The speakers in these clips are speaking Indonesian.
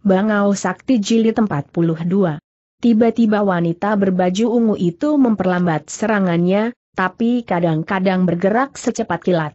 Bangau Sakti Jilid 42. Tiba-tiba wanita berbaju ungu itu memperlambat serangannya, tapi kadang-kadang bergerak secepat kilat.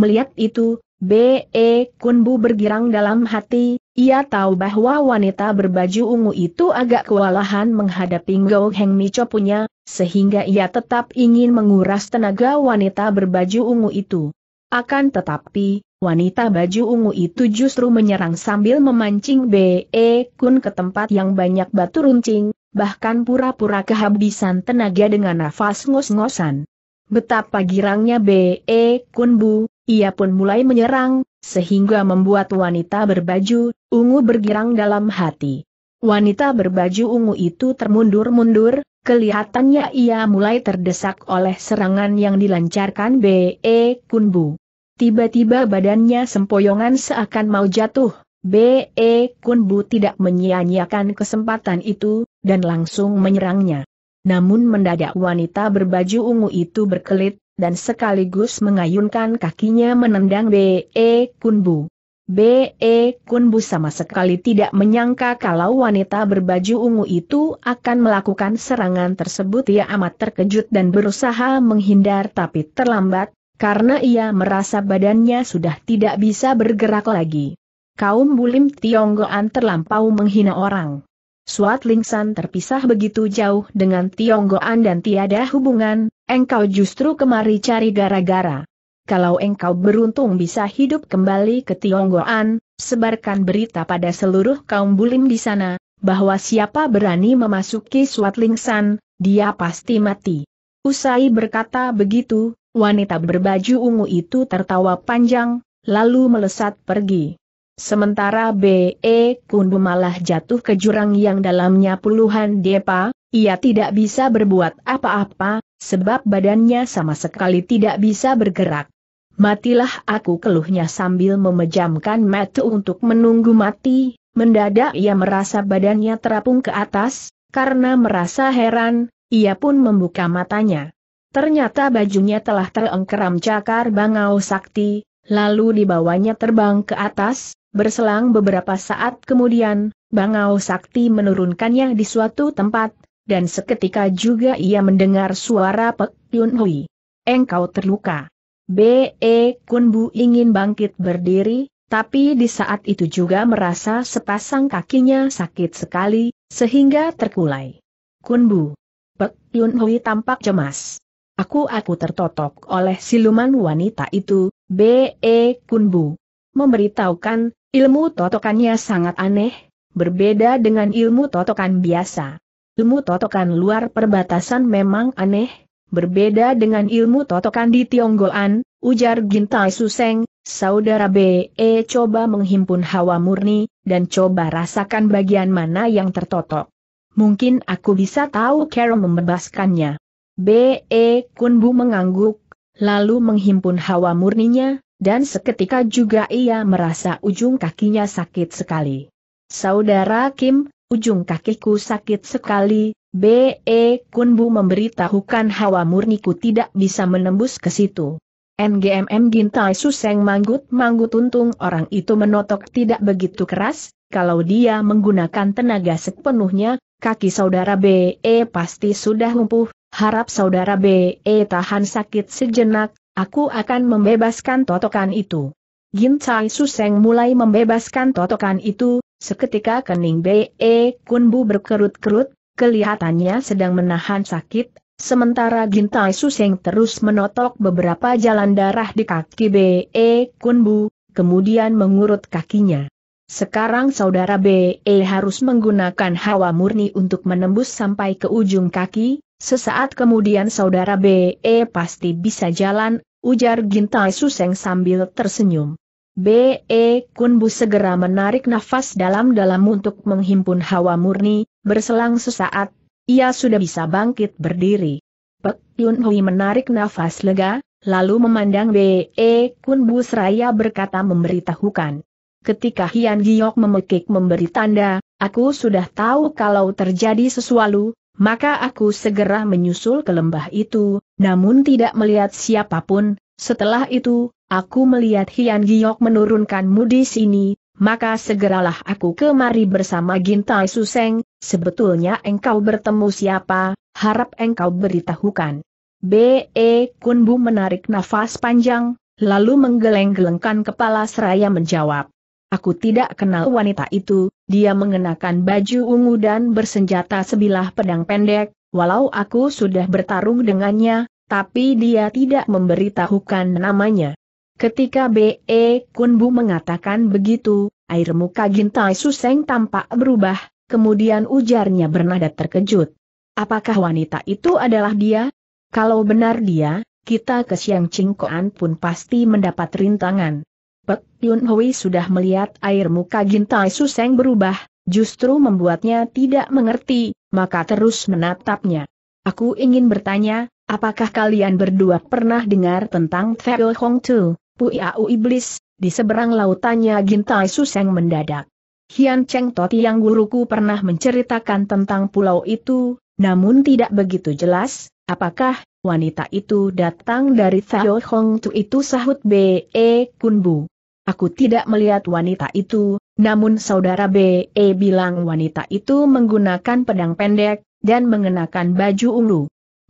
Melihat itu, B.E. Kunbu bergirang dalam hati, ia tahu bahwa wanita berbaju ungu itu agak kewalahan menghadapi Ngo Heng Micho punya, sehingga ia tetap ingin menguras tenaga wanita berbaju ungu itu. Akan tetapi, Wanita baju ungu itu justru menyerang sambil memancing B.E. Kun ke tempat yang banyak batu runcing, bahkan pura-pura kehabisan tenaga dengan nafas ngos-ngosan. Betapa girangnya B.E. Kun Bu, ia pun mulai menyerang, sehingga membuat wanita berbaju ungu bergirang dalam hati. Wanita berbaju ungu itu termundur-mundur, kelihatannya ia mulai terdesak oleh serangan yang dilancarkan B.E. Kun Bu. Tiba-tiba badannya sempoyongan seakan mau jatuh. B.E. Kunbu tidak menyia-nyiakan kesempatan itu, dan langsung menyerangnya. Namun mendadak wanita berbaju ungu itu berkelit, dan sekaligus mengayunkan kakinya menendang B.E. Kunbu. B.E. Kunbu sama sekali tidak menyangka kalau wanita berbaju ungu itu akan melakukan serangan tersebut ia amat terkejut dan berusaha menghindar tapi terlambat, karena ia merasa badannya sudah tidak bisa bergerak lagi. Kaum bulim Tionggoan terlampau menghina orang. Suat Lingsan terpisah begitu jauh dengan Tionggoan dan tiada hubungan, engkau justru kemari cari gara-gara. Kalau engkau beruntung bisa hidup kembali ke Tionggoan, sebarkan berita pada seluruh kaum bulim di sana, bahwa siapa berani memasuki Suat Lingsan, dia pasti mati. Usai berkata begitu, Wanita berbaju ungu itu tertawa panjang, lalu melesat pergi. Sementara B.E. Kundu malah jatuh ke jurang yang dalamnya puluhan depa, ia tidak bisa berbuat apa-apa, sebab badannya sama sekali tidak bisa bergerak. Matilah aku keluhnya sambil memejamkan mata untuk menunggu mati, mendadak ia merasa badannya terapung ke atas, karena merasa heran, ia pun membuka matanya. Ternyata bajunya telah terengkeram cakar bangau sakti, lalu dibawanya terbang ke atas, berselang beberapa saat kemudian, bangau sakti menurunkannya di suatu tempat, dan seketika juga ia mendengar suara Pek Yun Hui. Engkau terluka. B.E. Kunbu ingin bangkit berdiri, tapi di saat itu juga merasa sepasang kakinya sakit sekali, sehingga terkulai. Kunbu. Pek Yun Hui tampak cemas. Aku aku tertotok oleh siluman wanita itu, B.E. Kunbu. Memberitahukan, ilmu totokannya sangat aneh, berbeda dengan ilmu totokan biasa. Ilmu totokan luar perbatasan memang aneh, berbeda dengan ilmu totokan di Tionggoan, ujar Gintai Suseng, saudara B.E. coba menghimpun hawa murni, dan coba rasakan bagian mana yang tertotok. Mungkin aku bisa tahu cara membebaskannya. B.E. Kunbu mengangguk, lalu menghimpun hawa murninya, dan seketika juga ia merasa ujung kakinya sakit sekali. Saudara Kim, ujung kakiku sakit sekali, B.E. Kunbu memberitahukan hawa murniku tidak bisa menembus ke situ. NGMM Gintai Suseng manggut-manggut untung orang itu menotok tidak begitu keras, kalau dia menggunakan tenaga sepenuhnya, kaki saudara B.E. pasti sudah lumpuh, Harap saudara B.E. tahan sakit sejenak, aku akan membebaskan totokan itu. Gincai Suseng mulai membebaskan totokan itu, seketika kening B.E. Kunbu berkerut-kerut, kelihatannya sedang menahan sakit, sementara Gintai Suseng terus menotok beberapa jalan darah di kaki B.E. Kunbu, kemudian mengurut kakinya. Sekarang saudara BE harus menggunakan hawa murni untuk menembus sampai ke ujung kaki, sesaat kemudian saudara BE pasti bisa jalan, ujar Gintai Suseng sambil tersenyum. B.E. Kunbu segera menarik nafas dalam-dalam untuk menghimpun hawa murni, berselang sesaat, ia sudah bisa bangkit berdiri. Pek Yun Hui menarik nafas lega, lalu memandang B.E. Kunbu seraya berkata memberitahukan ketika Hian Giok memekik memberi tanda, aku sudah tahu kalau terjadi sesuatu, maka aku segera menyusul ke lembah itu, namun tidak melihat siapapun, setelah itu, aku melihat Hian Giok menurunkan di sini, maka segeralah aku kemari bersama Gintai Suseng, sebetulnya engkau bertemu siapa, harap engkau beritahukan. B.E. Kunbu menarik nafas panjang, lalu menggeleng-gelengkan kepala seraya menjawab. Aku tidak kenal wanita itu, dia mengenakan baju ungu dan bersenjata sebilah pedang pendek, walau aku sudah bertarung dengannya, tapi dia tidak memberitahukan namanya. Ketika B.E. Kunbu mengatakan begitu, air muka Gintai Suseng tampak berubah, kemudian ujarnya bernada terkejut. Apakah wanita itu adalah dia? Kalau benar dia, kita ke Siang Cingkoan pun pasti mendapat rintangan. Pek Yun Hui sudah melihat air muka Gintai Suseng berubah, justru membuatnya tidak mengerti, maka terus menatapnya. Aku ingin bertanya, apakah kalian berdua pernah dengar tentang Theo Hong Tu, Puiau Iblis, di seberang lautannya Gintai Suseng mendadak. Hian Cheng Toti yang guruku pernah menceritakan tentang pulau itu, namun tidak begitu jelas, apakah wanita itu datang dari Theo Hong Tu itu sahut B.E. E Kunbu. Aku tidak melihat wanita itu, namun saudara BE bilang wanita itu menggunakan pedang pendek, dan mengenakan baju ungu.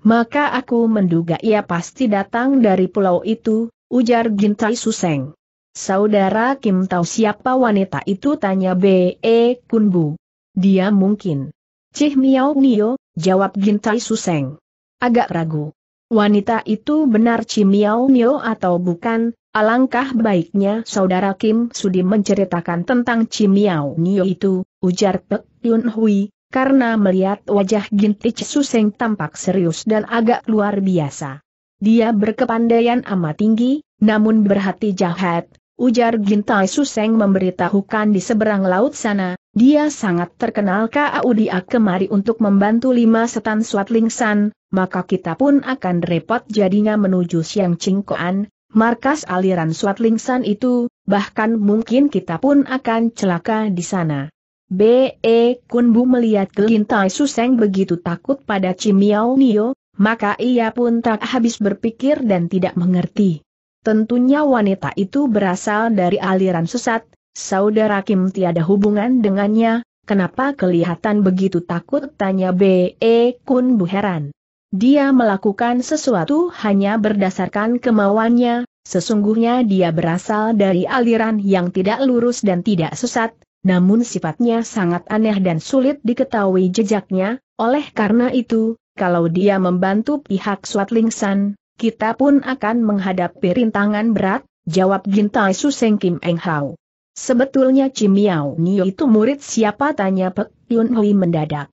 Maka aku menduga ia pasti datang dari pulau itu, ujar Gintai Suseng. Saudara Kim tahu siapa wanita itu tanya B.E. Kunbu. Dia mungkin. Cih Miao Nio, jawab Gintai Suseng. Agak ragu. Wanita itu benar Cih Miao Nio atau bukan, Alangkah baiknya saudara Kim Sudi menceritakan tentang Cimiao Nio itu, ujar Pek Yun Hui, karena melihat wajah Gintic Suseng tampak serius dan agak luar biasa. Dia berkepandaian amat tinggi, namun berhati jahat, ujar Gintai Suseng memberitahukan di seberang laut sana, dia sangat terkenal Kaudia kemari untuk membantu lima setan Swatlingsan, Lingsan, maka kita pun akan repot jadinya menuju Siang Cingkoan, markas aliran Swatlingsan itu, bahkan mungkin kita pun akan celaka di sana. B.E. Kunbu melihat Gelintai Suseng begitu takut pada Cimiao Nio, maka ia pun tak habis berpikir dan tidak mengerti. Tentunya wanita itu berasal dari aliran sesat, saudara Kim tiada hubungan dengannya, kenapa kelihatan begitu takut tanya B.E. Kunbu heran. Dia melakukan sesuatu hanya berdasarkan kemauannya, sesungguhnya dia berasal dari aliran yang tidak lurus dan tidak sesat, namun sifatnya sangat aneh dan sulit diketahui jejaknya, oleh karena itu, kalau dia membantu pihak Swatlingsan, kita pun akan menghadapi rintangan berat, jawab Gintai Suseng Kim Eng Hao. Sebetulnya Cimiao Nio itu murid siapa tanya Pek Yun Hui mendadak.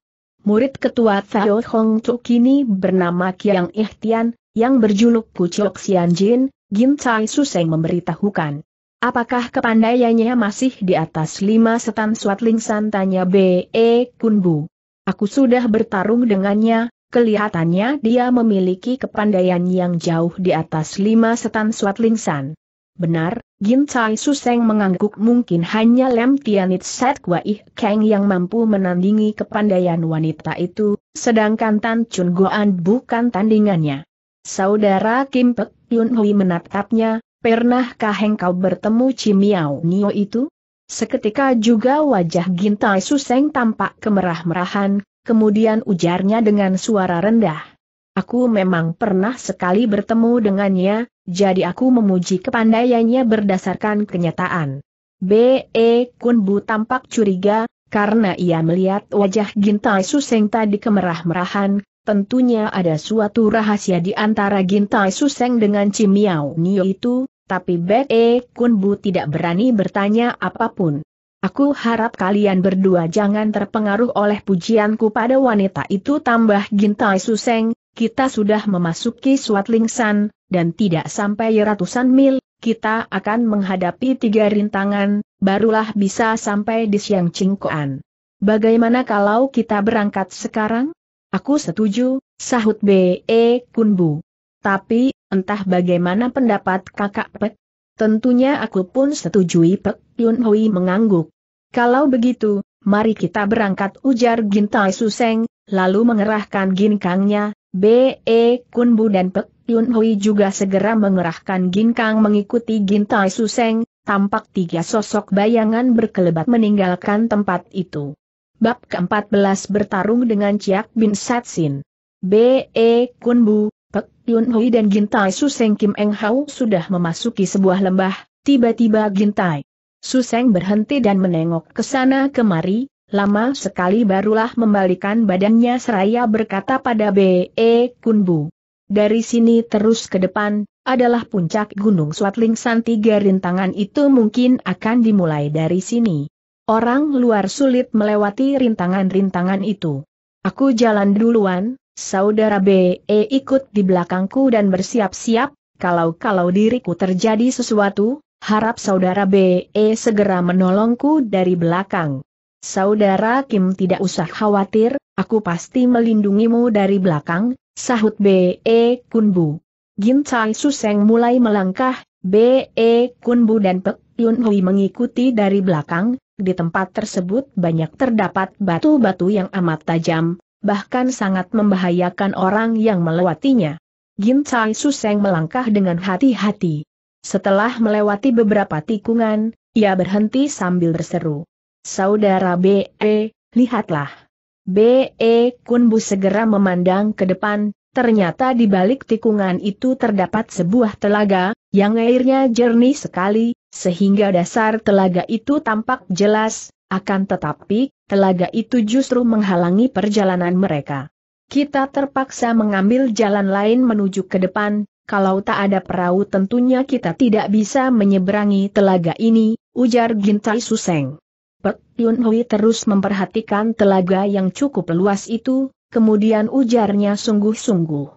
Murid ketua Sao Hong Tu kini bernama Kiang Ihtian, yang berjuluk Kucok Xian Jin, Gin Chai Suseng memberitahukan. Apakah kepandaiannya masih di atas lima setan suat lingsan tanya B.E. E Kunbu. Aku sudah bertarung dengannya, kelihatannya dia memiliki kepandaian yang jauh di atas lima setan suat lingsan. Benar, Gin Su Suseng mengangguk mungkin hanya Lem Tianit Set ih Kang yang mampu menandingi kepandaian wanita itu, sedangkan Tan Chun Goan bukan tandingannya. Saudara Kim Pek Yun Hui menatapnya, pernahkah engkau bertemu Cimiao Nio itu? Seketika juga wajah Gin Tai Suseng tampak kemerah-merahan, kemudian ujarnya dengan suara rendah. Aku memang pernah sekali bertemu dengannya, jadi aku memuji kepandaiannya berdasarkan kenyataan. B.E. Kunbu tampak curiga, karena ia melihat wajah Gintai Suseng tadi kemerah-merahan, tentunya ada suatu rahasia di antara Gintai Suseng dengan Cimiao Nio itu, tapi B.E. Kunbu tidak berani bertanya apapun. Aku harap kalian berdua jangan terpengaruh oleh pujianku pada wanita itu tambah Gintai Suseng, kita sudah memasuki Swatlingsan, dan tidak sampai ratusan mil, kita akan menghadapi tiga rintangan, barulah bisa sampai di Siang Cingkoan. Bagaimana kalau kita berangkat sekarang? Aku setuju, sahut B.E. Kunbu. Tapi, entah bagaimana pendapat kakak Pek? Tentunya aku pun setujui Pek Yun Hui mengangguk. Kalau begitu, mari kita berangkat ujar Gintai Suseng, lalu mengerahkan ginkangnya, B.E. Kunbu dan Pek Yun Hui juga segera mengerahkan ginkang mengikuti Gintai Suseng, tampak tiga sosok bayangan berkelebat meninggalkan tempat itu. Bab ke-14 bertarung dengan Chiak Bin Satsin. B.E. Kunbu, Pek Yun Hui dan Gintai Suseng Kim Eng Hau sudah memasuki sebuah lembah, tiba-tiba Gintai. Suseng berhenti dan menengok ke sana kemari, lama sekali barulah membalikan badannya seraya berkata pada B.E. Kunbu. Dari sini terus ke depan, adalah puncak Gunung Swatlingsan tiga rintangan itu mungkin akan dimulai dari sini. Orang luar sulit melewati rintangan-rintangan itu. Aku jalan duluan, saudara B.E. ikut di belakangku dan bersiap-siap, kalau-kalau diriku terjadi sesuatu, harap saudara B.E. segera menolongku dari belakang. Saudara Kim tidak usah khawatir, aku pasti melindungimu dari belakang, sahut B.E. Kunbu. Chai Suseng mulai melangkah, B.E. Kunbu dan Pek Yun Hui mengikuti dari belakang, di tempat tersebut banyak terdapat batu-batu yang amat tajam, bahkan sangat membahayakan orang yang melewatinya. Chai Suseng melangkah dengan hati-hati. Setelah melewati beberapa tikungan, ia berhenti sambil berseru. Saudara B.E., lihatlah. B.E. Kunbu segera memandang ke depan, ternyata di balik tikungan itu terdapat sebuah telaga, yang airnya jernih sekali, sehingga dasar telaga itu tampak jelas, akan tetapi, telaga itu justru menghalangi perjalanan mereka. Kita terpaksa mengambil jalan lain menuju ke depan, kalau tak ada perahu tentunya kita tidak bisa menyeberangi telaga ini, ujar Gintai Suseng. Pek Yun Hui terus memperhatikan telaga yang cukup luas itu, kemudian ujarnya sungguh-sungguh.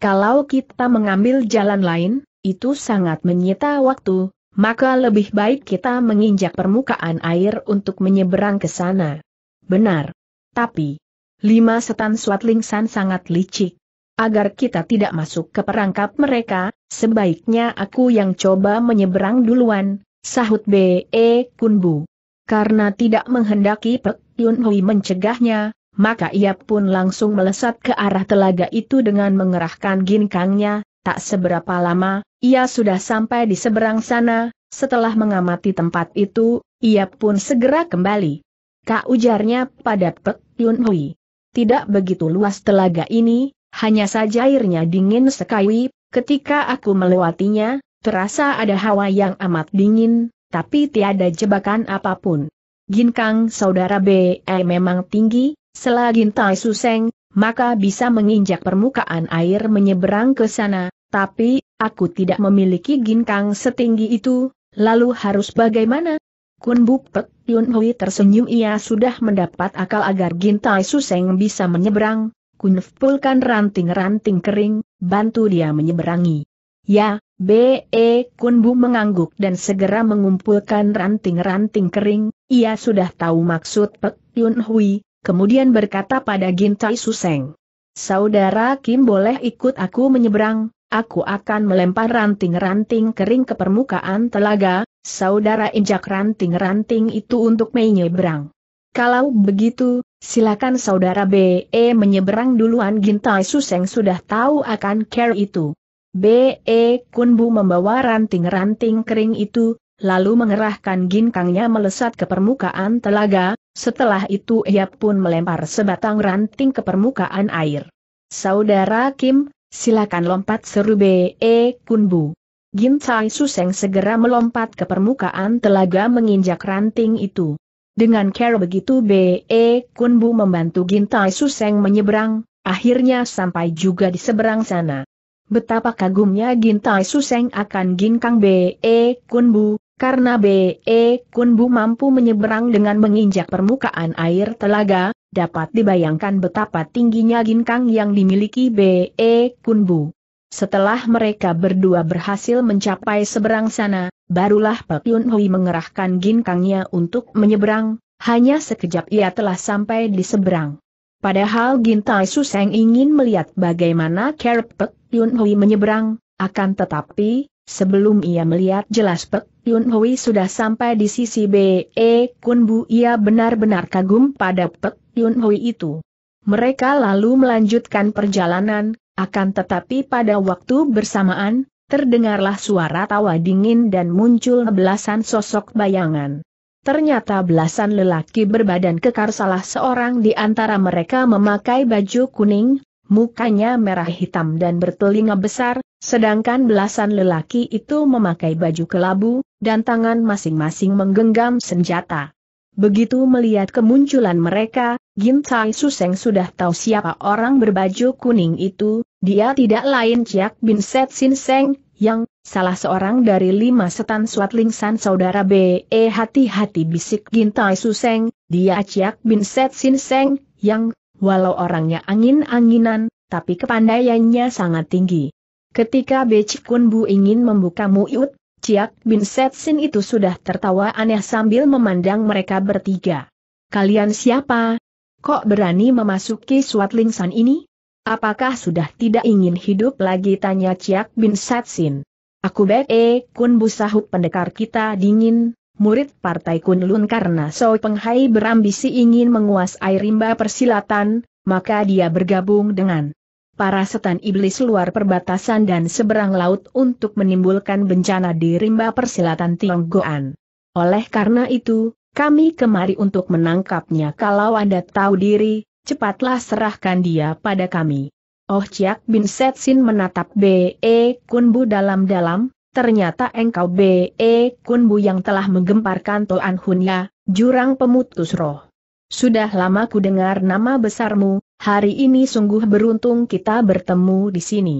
Kalau kita mengambil jalan lain, itu sangat menyita waktu, maka lebih baik kita menginjak permukaan air untuk menyeberang ke sana. Benar. Tapi, lima setan Swatling San sangat licik. Agar kita tidak masuk ke perangkap mereka, sebaiknya aku yang coba menyeberang duluan, sahut B.E. E Kunbu. Karena tidak menghendaki Pek Yun Hui mencegahnya, maka ia pun langsung melesat ke arah telaga itu dengan mengerahkan ginkangnya, tak seberapa lama, ia sudah sampai di seberang sana, setelah mengamati tempat itu, ia pun segera kembali. Kak ujarnya pada Pek Yun Hui. Tidak begitu luas telaga ini, hanya saja airnya dingin sekali, ketika aku melewatinya, terasa ada hawa yang amat dingin, tapi tiada jebakan apapun. Ginkang saudara BE eh, memang tinggi, selagi Tai Suseng, maka bisa menginjak permukaan air menyeberang ke sana, tapi, aku tidak memiliki ginkang setinggi itu, lalu harus bagaimana? Kun Buk Pek Yun Hui tersenyum ia sudah mendapat akal agar Gintai Suseng bisa menyeberang, Kun Pulkan ranting-ranting kering, bantu dia menyeberangi. Ya, B.E. Kunbu mengangguk dan segera mengumpulkan ranting-ranting kering, ia sudah tahu maksud Pek Yun Hui, kemudian berkata pada Gintai Suseng. Saudara Kim boleh ikut aku menyeberang, aku akan melempar ranting-ranting kering ke permukaan telaga, saudara injak ranting-ranting itu untuk menyeberang. Kalau begitu, silakan saudara B.E. menyeberang duluan Gintai Suseng sudah tahu akan care itu. B.E. Kunbu membawa ranting-ranting kering itu, lalu mengerahkan ginkangnya melesat ke permukaan telaga, setelah itu ia pun melempar sebatang ranting ke permukaan air. Saudara Kim, silakan lompat seru B.E. Kunbu. Tsai Suseng segera melompat ke permukaan telaga menginjak ranting itu. Dengan cara begitu B.E. Kunbu membantu Gin Tsai Suseng menyeberang, akhirnya sampai juga di seberang sana. Betapa kagumnya Gintai Suseng akan Ginkang B.E. E Kunbu, karena B.E. E Kunbu mampu menyeberang dengan menginjak permukaan air telaga, dapat dibayangkan betapa tingginya Ginkang yang dimiliki B.E. E Kunbu. Setelah mereka berdua berhasil mencapai seberang sana, barulah Pak Yun Hui mengerahkan Ginkangnya untuk menyeberang, hanya sekejap ia telah sampai di seberang. Padahal Gintai Suseng ingin melihat bagaimana Kerpek Yun Hui menyeberang, akan tetapi, sebelum ia melihat jelas Pek Yun Hui sudah sampai di sisi B.E. Kun Bu ia benar-benar kagum pada Pek Yun Hui itu. Mereka lalu melanjutkan perjalanan, akan tetapi pada waktu bersamaan, terdengarlah suara tawa dingin dan muncul belasan sosok bayangan. Ternyata belasan lelaki berbadan kekar salah seorang di antara mereka memakai baju kuning, mukanya merah hitam dan bertelinga besar, sedangkan belasan lelaki itu memakai baju kelabu, dan tangan masing-masing menggenggam senjata. Begitu melihat kemunculan mereka, Gintai Suseng sudah tahu siapa orang berbaju kuning itu, dia tidak lain Ciak Bin Set Sin Seng, yang, salah seorang dari lima setan suat lingsan saudara B.E. hati-hati bisik Gintai Suseng, dia Ciak Bin Set Sin Seng, yang, Walau orangnya angin-anginan, tapi kepandaiannya sangat tinggi. Ketika Beci Kun Bu ingin membuka mulut, Ciak Bin Setsin itu sudah tertawa aneh sambil memandang mereka bertiga. Kalian siapa? Kok berani memasuki suat lingsan ini? Apakah sudah tidak ingin hidup lagi? Tanya Ciak Bin Setsin. Aku baik, eh, Kun Bu sahut pendekar kita dingin, murid Partai Kunlun karena So Penghai berambisi ingin menguasai rimba persilatan, maka dia bergabung dengan para setan iblis luar perbatasan dan seberang laut untuk menimbulkan bencana di rimba persilatan Tionggoan. Oleh karena itu, kami kemari untuk menangkapnya kalau Anda tahu diri, cepatlah serahkan dia pada kami. Oh Chiak Bin Setsin menatap B.E. E Kunbu dalam-dalam, ternyata engkau B.E. Kunbu yang telah menggemparkan Toan Hunya, jurang pemutus roh. Sudah lama ku dengar nama besarmu, hari ini sungguh beruntung kita bertemu di sini.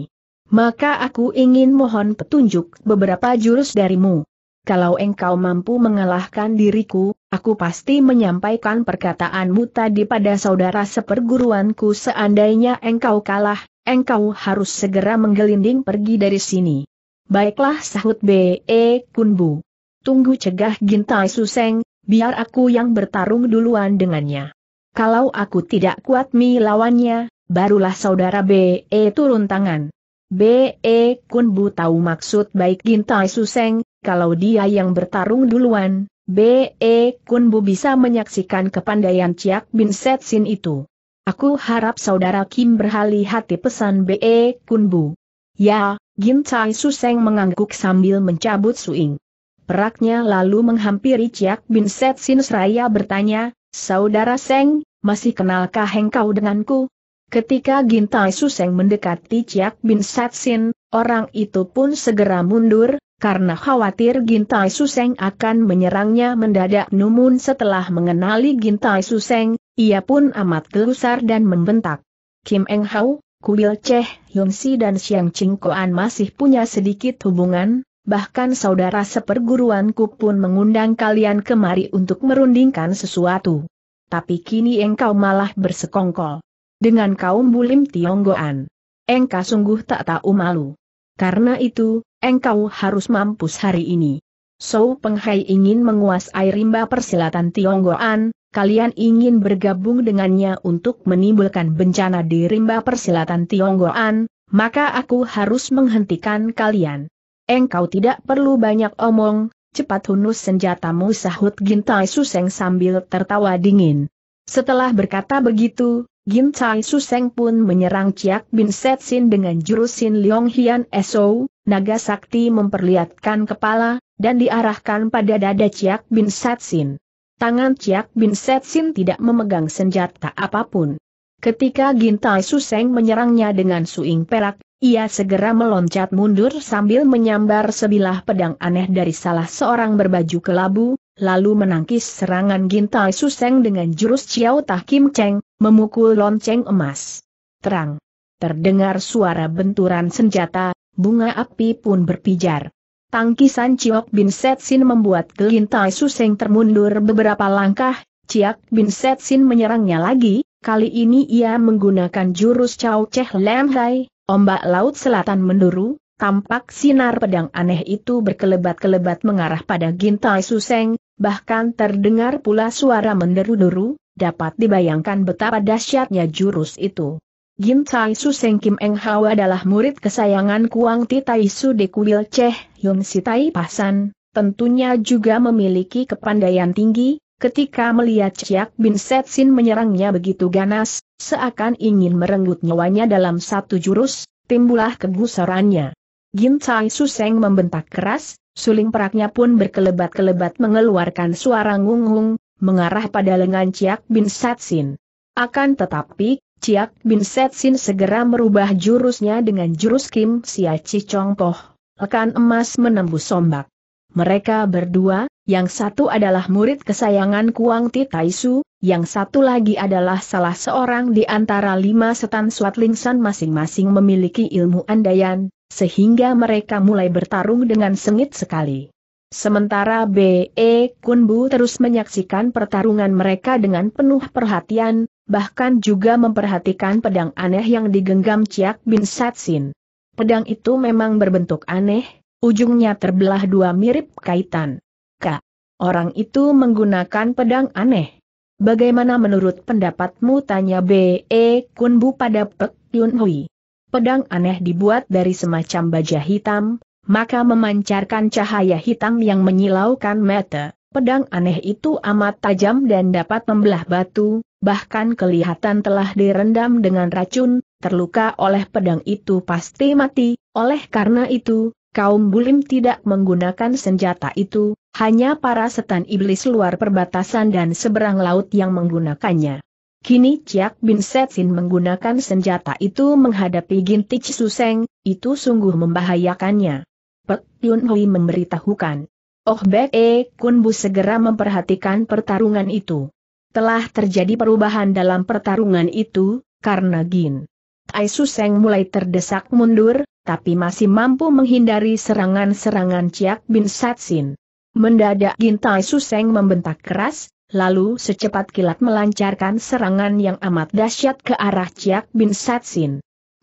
Maka aku ingin mohon petunjuk beberapa jurus darimu. Kalau engkau mampu mengalahkan diriku, aku pasti menyampaikan perkataanmu tadi pada saudara seperguruanku seandainya engkau kalah, engkau harus segera menggelinding pergi dari sini. Baiklah sahut B.E. Kunbu. Tunggu cegah Gintai Suseng, biar aku yang bertarung duluan dengannya. Kalau aku tidak kuat mi lawannya, barulah saudara B.E. turun tangan. B.E. Kunbu tahu maksud baik Gintai Suseng, kalau dia yang bertarung duluan, B.E. Kunbu bisa menyaksikan kepandaian Ciak Bin Setsin itu. Aku harap saudara Kim berhali hati pesan B.E. Kunbu. Ya, Gim Tai Suseng mengangguk sambil mencabut suing. Peraknya lalu menghampiri Ciak Bin Set Sin Seraya bertanya, Saudara Seng, masih kenalkah engkau denganku? Ketika Gintai Suseng mendekati Ciak Bin Set Sin, orang itu pun segera mundur, karena khawatir Gintai Suseng akan menyerangnya mendadak Namun setelah mengenali Gintai Suseng, ia pun amat gelusar dan membentak. Kim Eng Hau. Kuil Cheh Yunsi dan Xiang Qingkoan masih punya sedikit hubungan, bahkan saudara seperguruanku pun mengundang kalian kemari untuk merundingkan sesuatu. Tapi kini engkau malah bersekongkol dengan kaum bulim Tionggoan. Engkau sungguh tak tahu malu. Karena itu, engkau harus mampus hari ini. So Penghai ingin menguasai rimba persilatan Tionggoan, kalian ingin bergabung dengannya untuk menimbulkan bencana di rimba persilatan Tionggoan, maka aku harus menghentikan kalian. Engkau tidak perlu banyak omong, cepat hunus senjatamu sahut Gintai Suseng sambil tertawa dingin. Setelah berkata begitu, Gintai Suseng pun menyerang Ciak Bin Setsin dengan jurusin Leong Hian Esou, naga sakti memperlihatkan kepala, dan diarahkan pada dada Ciak Bin Satsin. Tangan Ciak Bin Setsin tidak memegang senjata apapun. Ketika Gintai Suseng menyerangnya dengan suing perak, ia segera meloncat mundur sambil menyambar sebilah pedang aneh dari salah seorang berbaju kelabu, lalu menangkis serangan Gintai Suseng dengan jurus Ciao Tah Kim Cheng, memukul lonceng emas. Terang. Terdengar suara benturan senjata, bunga api pun berpijar. Tangkisan Ciok Bin Setsin membuat Gintai Suseng termundur beberapa langkah, Ciak Bin Setsin menyerangnya lagi, kali ini ia menggunakan jurus Chow Cheh Lam Hai, ombak laut selatan menduru, tampak sinar pedang aneh itu berkelebat-kelebat mengarah pada Gintai Suseng, bahkan terdengar pula suara menderu-deru, dapat dibayangkan betapa dahsyatnya jurus itu. Gim Tai Su Seng Kim Eng Hao adalah murid kesayangan Kuang Ti Tai Su de Kuil Cheh Yun Si Tai Pasan, tentunya juga memiliki kepandaian tinggi, ketika melihat Chiak Bin Set Sin menyerangnya begitu ganas, seakan ingin merenggut nyawanya dalam satu jurus, timbulah kegusarannya. Gim Tai Su Seng membentak keras, suling peraknya pun berkelebat-kelebat mengeluarkan suara ngungung, mengarah pada lengan Chiak Bin Set Sin. Akan tetapi, Ciak Bin Setsin segera merubah jurusnya dengan jurus Kim Sia Cicong Poh, lekan emas menembus sombak. Mereka berdua, yang satu adalah murid kesayangan Kuang Ti Taisu, yang satu lagi adalah salah seorang di antara lima setan Swatlingsan masing-masing memiliki ilmu andayan, sehingga mereka mulai bertarung dengan sengit sekali. Sementara B.E. Kunbu terus menyaksikan pertarungan mereka dengan penuh perhatian, bahkan juga memperhatikan pedang aneh yang digenggam Ciak Bin Satsin. Pedang itu memang berbentuk aneh, ujungnya terbelah dua mirip kaitan. K. Orang itu menggunakan pedang aneh. Bagaimana menurut pendapatmu tanya B.E. Kunbu pada Pek Yun Hui. Pedang aneh dibuat dari semacam baja hitam, maka memancarkan cahaya hitam yang menyilaukan mata. Pedang aneh itu amat tajam dan dapat membelah batu, bahkan kelihatan telah direndam dengan racun, terluka oleh pedang itu pasti mati, oleh karena itu, kaum bulim tidak menggunakan senjata itu, hanya para setan iblis luar perbatasan dan seberang laut yang menggunakannya. Kini Ciak Bin Setsin menggunakan senjata itu menghadapi Gintich Suseng, itu sungguh membahayakannya. Pek Yun Hui memberitahukan. Oh Bek E Kun Bu segera memperhatikan pertarungan itu. Telah terjadi perubahan dalam pertarungan itu, karena Gin. Tai Seng mulai terdesak mundur, tapi masih mampu menghindari serangan-serangan Ciak Bin Satsin. Mendadak Gin Tai Seng membentak keras, lalu secepat kilat melancarkan serangan yang amat dahsyat ke arah Ciak Bin Satsin.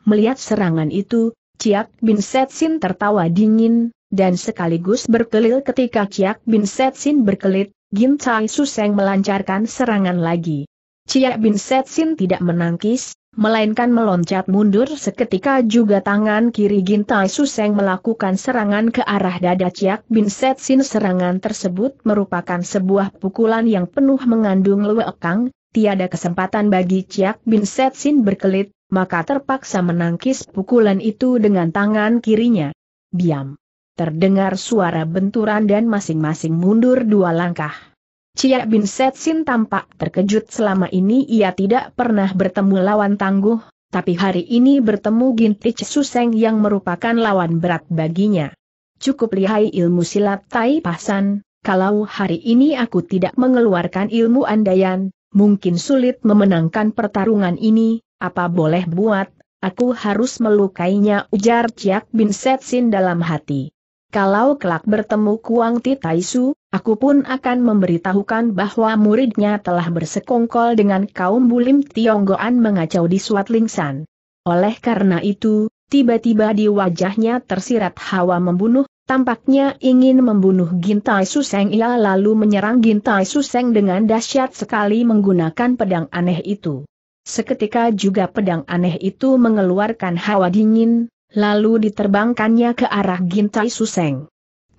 Melihat serangan itu, Ciak Bin Setsin tertawa dingin, dan sekaligus berkelil ketika Ciak Bin Setsin berkelit, Gintai Suseng melancarkan serangan lagi. Ciak Bin Setsin tidak menangkis, melainkan meloncat mundur seketika juga tangan kiri Gintai Suseng melakukan serangan ke arah dada Ciak Bin Setsin. Serangan tersebut merupakan sebuah pukulan yang penuh mengandung lewekang, tiada kesempatan bagi Ciak Bin Setsin berkelit, maka terpaksa menangkis pukulan itu dengan tangan kirinya. Diam. Terdengar suara benturan dan masing-masing mundur dua langkah. Cia Bin Setsin tampak terkejut selama ini ia tidak pernah bertemu lawan tangguh, tapi hari ini bertemu Gintich Suseng yang merupakan lawan berat baginya. Cukup lihai ilmu silat Tai Pasan, kalau hari ini aku tidak mengeluarkan ilmu andayan, mungkin sulit memenangkan pertarungan ini, apa boleh buat, aku harus melukainya ujar Ciak Bin Setsin dalam hati. Kalau kelak bertemu Kuang Titaisu, aku pun akan memberitahukan bahwa muridnya telah bersekongkol dengan kaum bulim Tionggoan mengacau di Suat Lingsan. Oleh karena itu, tiba-tiba di wajahnya tersirat hawa membunuh, tampaknya ingin membunuh Gintai Suseng ia lalu menyerang Gintai Suseng dengan dahsyat sekali menggunakan pedang aneh itu. Seketika juga pedang aneh itu mengeluarkan hawa dingin, lalu diterbangkannya ke arah Gintai Suseng.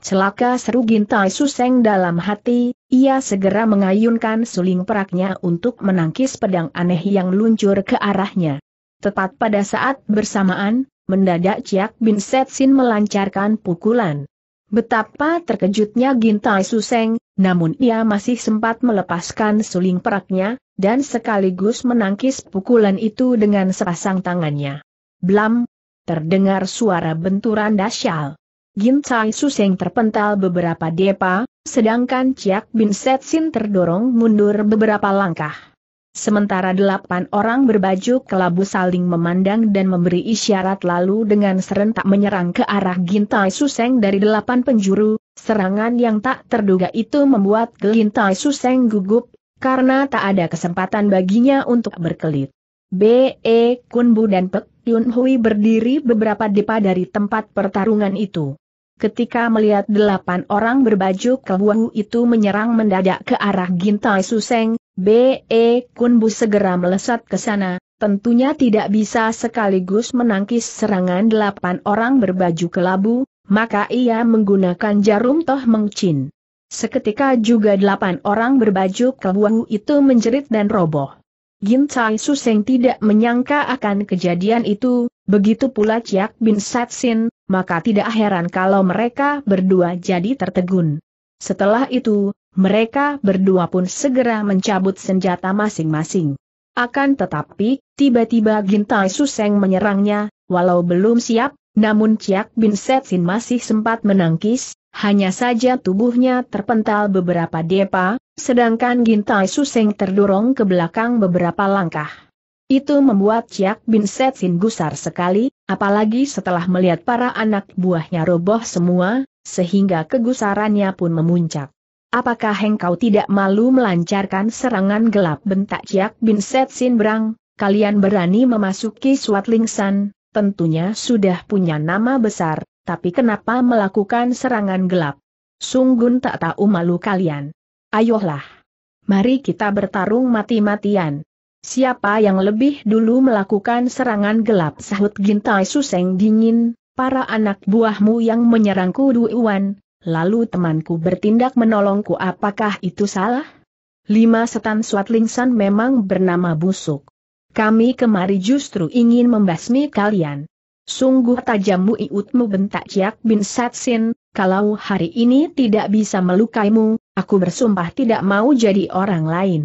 Celaka seru Gintai Suseng dalam hati, ia segera mengayunkan suling peraknya untuk menangkis pedang aneh yang luncur ke arahnya. Tepat pada saat bersamaan, mendadak Ciak Bin Setsin melancarkan pukulan. Betapa terkejutnya Gintai Suseng, namun ia masih sempat melepaskan suling peraknya, dan sekaligus menangkis pukulan itu dengan sepasang tangannya. Blam! Terdengar suara benturan dasyal. Gintai Suseng terpental beberapa depa, sedangkan Ciak Bin Setsin terdorong mundur beberapa langkah. Sementara delapan orang berbaju kelabu saling memandang dan memberi isyarat lalu dengan serentak menyerang ke arah Gintai Suseng dari delapan penjuru, serangan yang tak terduga itu membuat Gintai Suseng gugup, karena tak ada kesempatan baginya untuk berkelit. B.E. Kunbu dan Pek Yun Hui berdiri beberapa depa dari tempat pertarungan itu. Ketika melihat delapan orang berbaju kelabu itu menyerang mendadak ke arah Gintai Suseng, B.E. Kunbu segera melesat ke sana, tentunya tidak bisa sekaligus menangkis serangan delapan orang berbaju kelabu, maka ia menggunakan jarum toh mengcin. Seketika juga delapan orang berbaju kelabu itu menjerit dan roboh. Gin Su Suseng tidak menyangka akan kejadian itu, begitu pula Ciak Bin Satsin, maka tidak heran kalau mereka berdua jadi tertegun. Setelah itu, mereka berdua pun segera mencabut senjata masing-masing. Akan tetapi, tiba-tiba Gintai Suseng menyerangnya, walau belum siap, namun Ciak Bin Setsin masih sempat menangkis, hanya saja tubuhnya terpental beberapa depa, sedangkan Gintai Suseng terdorong ke belakang beberapa langkah. Itu membuat Ciak Bin Setsin gusar sekali, apalagi setelah melihat para anak buahnya roboh semua, sehingga kegusarannya pun memuncak. Apakah engkau tidak malu melancarkan serangan gelap bentak Yak Bin Set Sin Brang? Kalian berani memasuki Suat Lingsan, tentunya sudah punya nama besar, tapi kenapa melakukan serangan gelap? Sungguh tak tahu malu kalian. Ayolah. Mari kita bertarung mati-matian. Siapa yang lebih dulu melakukan serangan gelap sahut Gintai Suseng dingin, para anak buahmu yang menyerangku Duiwan, lalu temanku bertindak menolongku apakah itu salah? Lima setan suat lingsan memang bernama busuk. Kami kemari justru ingin membasmi kalian. Sungguh tajammu iutmu bentak Ciak Bin Satsin, kalau hari ini tidak bisa melukaimu, aku bersumpah tidak mau jadi orang lain.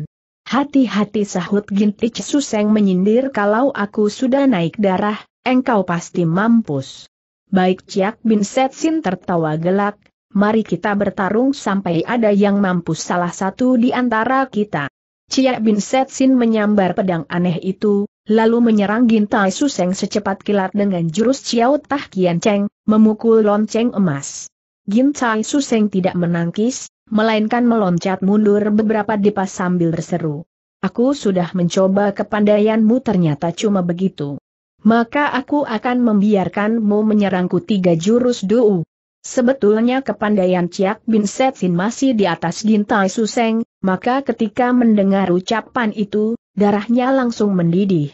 Hati-hati sahut Ginti Suseng menyindir kalau aku sudah naik darah, engkau pasti mampus. Baik Ciak Bin Satsin tertawa gelak, mari kita bertarung sampai ada yang mampu salah satu di antara kita. Chia Bin Setsin menyambar pedang aneh itu, lalu menyerang Gintai Suseng secepat kilat dengan jurus Ciao Tah Kian Cheng, memukul lonceng emas. Gintai Suseng tidak menangkis, melainkan meloncat mundur beberapa depas sambil berseru. Aku sudah mencoba kepandaianmu ternyata cuma begitu. Maka aku akan membiarkanmu menyerangku tiga jurus duu. Sebetulnya kepandaian Ciak Bin Setsin masih di atas Gintai Suseng, maka ketika mendengar ucapan itu, darahnya langsung mendidih.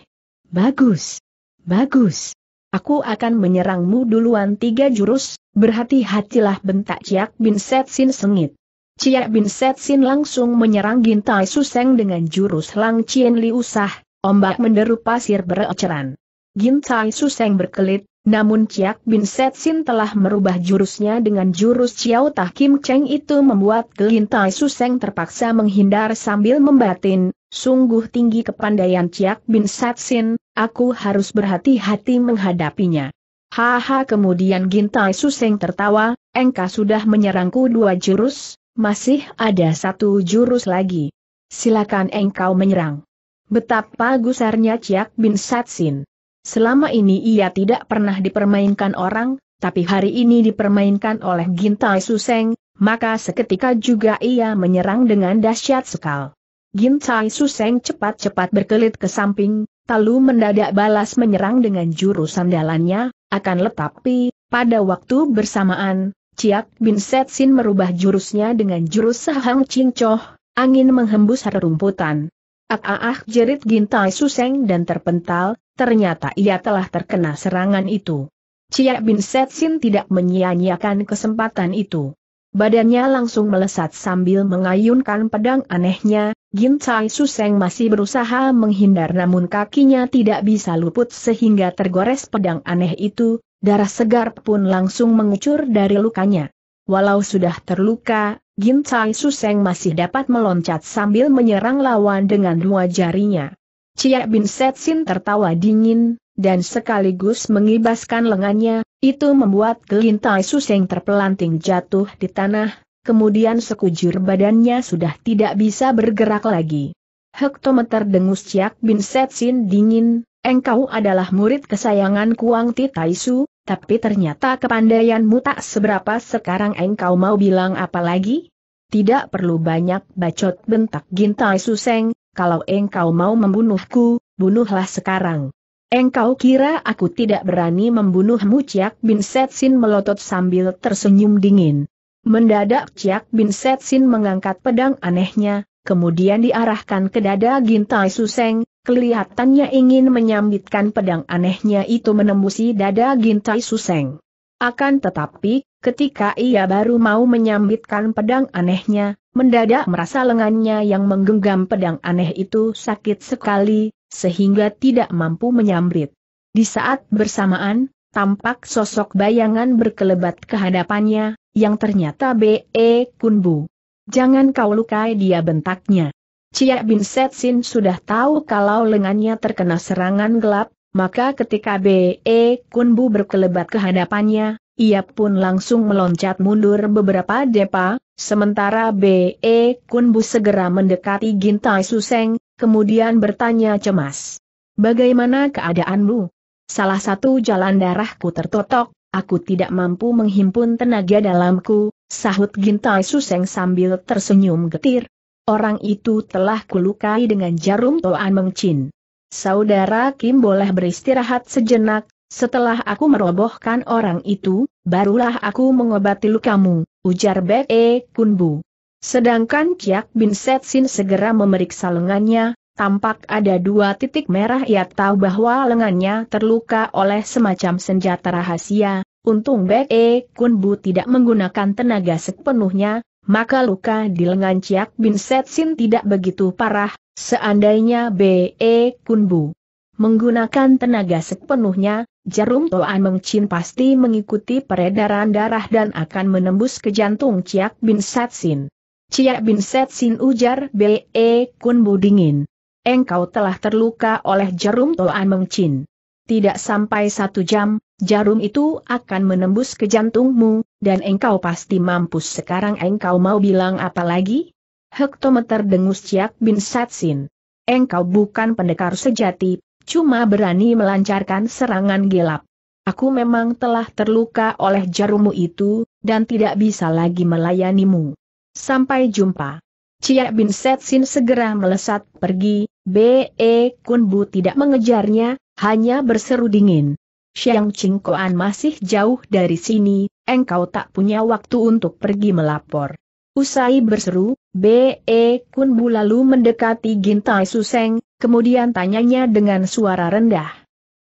Bagus! Bagus! Aku akan menyerangmu duluan tiga jurus, berhati-hatilah bentak Ciak Bin Setsin sengit. Ciak Bin Setsin langsung menyerang Gintai Suseng dengan jurus Lang Cien Liusah, ombak menderu pasir bereceran. Gintai Suseng berkelit, namun Chiak Bin Setsin telah merubah jurusnya dengan jurus Chiao Tah Kim Cheng itu membuat Gelintai Suseng terpaksa menghindar sambil membatin, sungguh tinggi kepandaian Chiak Bin Setsin, aku harus berhati-hati menghadapinya. Haha kemudian Gintai Suseng tertawa, engkau sudah menyerangku dua jurus, masih ada satu jurus lagi. Silakan engkau menyerang. Betapa gusarnya Chiak Bin Satsin. Selama ini ia tidak pernah dipermainkan orang, tapi hari ini dipermainkan oleh Gintai Suseng, maka seketika juga ia menyerang dengan dahsyat sekal. Gintai Suseng cepat-cepat berkelit ke samping, lalu mendadak balas menyerang dengan jurus sandalannya, akan tetapi, pada waktu bersamaan, Ciak Bin Setsin merubah jurusnya dengan jurus Sahang Cincoh, angin menghembus rerumputan. Ah, ah, ah jerit gintai suseng dan terpental, ternyata ia telah terkena serangan itu. Chia Bin Setsin tidak menyia-nyiakan kesempatan itu. Badannya langsung melesat sambil mengayunkan pedang anehnya, Gintai Suseng masih berusaha menghindar namun kakinya tidak bisa luput sehingga tergores pedang aneh itu, darah segar pun langsung mengucur dari lukanya. Walau sudah terluka, Gin Tai Suseng masih dapat meloncat sambil menyerang lawan dengan dua jarinya. Cia Bin Setsin tertawa dingin, dan sekaligus mengibaskan lengannya, itu membuat Gin Tai Suseng terpelanting jatuh di tanah, kemudian sekujur badannya sudah tidak bisa bergerak lagi. Hektometer dengus Ciak Bin Setsin dingin, engkau adalah murid kesayangan Kuang Ti Tai Su. Tapi ternyata kepandaianmu tak seberapa sekarang engkau mau bilang apa lagi? Tidak perlu banyak bacot bentak Gintai Suseng, kalau engkau mau membunuhku, bunuhlah sekarang. Engkau kira aku tidak berani membunuhmu Ciak Bin Setsin melotot sambil tersenyum dingin. Mendadak Ciak Bin Setsin mengangkat pedang anehnya, kemudian diarahkan ke dada Gintai Suseng, Kelihatannya ingin menyambitkan pedang anehnya itu menembusi dada Gintai Suseng. Akan tetapi, ketika ia baru mau menyambitkan pedang anehnya, mendadak merasa lengannya yang menggenggam pedang aneh itu sakit sekali, sehingga tidak mampu menyambit. Di saat bersamaan, tampak sosok bayangan berkelebat kehadapannya, yang ternyata B.E. Kunbu. Jangan kau lukai dia bentaknya. Cia Bin Sin sudah tahu kalau lengannya terkena serangan gelap, maka ketika B.E. Kunbu berkelebat ke hadapannya, ia pun langsung meloncat mundur beberapa depa, sementara B.E. Kunbu segera mendekati Gintai Suseng, kemudian bertanya cemas. Bagaimana keadaanmu? Salah satu jalan darahku tertotok, aku tidak mampu menghimpun tenaga dalamku, sahut Gintai Suseng sambil tersenyum getir. Orang itu telah kulukai dengan jarum Toan Mengcin. Saudara Kim boleh beristirahat sejenak, setelah aku merobohkan orang itu, barulah aku mengobati lukamu, ujar Bek E Kunbu. Sedangkan Kiak Bin Setsin segera memeriksa lengannya, tampak ada dua titik merah ia tahu bahwa lengannya terluka oleh semacam senjata rahasia, untung Bek E Kunbu tidak menggunakan tenaga sepenuhnya, maka luka di lengan Ciak Bin Setsin tidak begitu parah, seandainya B.E. Kunbu menggunakan tenaga sepenuhnya, jarum Toan Mengcin pasti mengikuti peredaran darah dan akan menembus ke jantung Ciak Bin Setsin. Ciak Bin Setsin ujar B.E. Kunbu dingin. Engkau telah terluka oleh jarum Toan Mengcin. Tidak sampai satu jam, Jarum itu akan menembus ke jantungmu, dan engkau pasti mampus sekarang engkau mau bilang apa lagi? Hektometer dengus Ciak Bin Satsin. Engkau bukan pendekar sejati, cuma berani melancarkan serangan gelap. Aku memang telah terluka oleh jarummu itu, dan tidak bisa lagi melayanimu. Sampai jumpa. Ciak Bin Satsin segera melesat pergi, B.E. Kunbu tidak mengejarnya, hanya berseru dingin. Xiang Qingkoan masih jauh dari sini, engkau tak punya waktu untuk pergi melapor. Usai berseru, B.E. Kunbu lalu mendekati Gintai Suseng, kemudian tanyanya dengan suara rendah.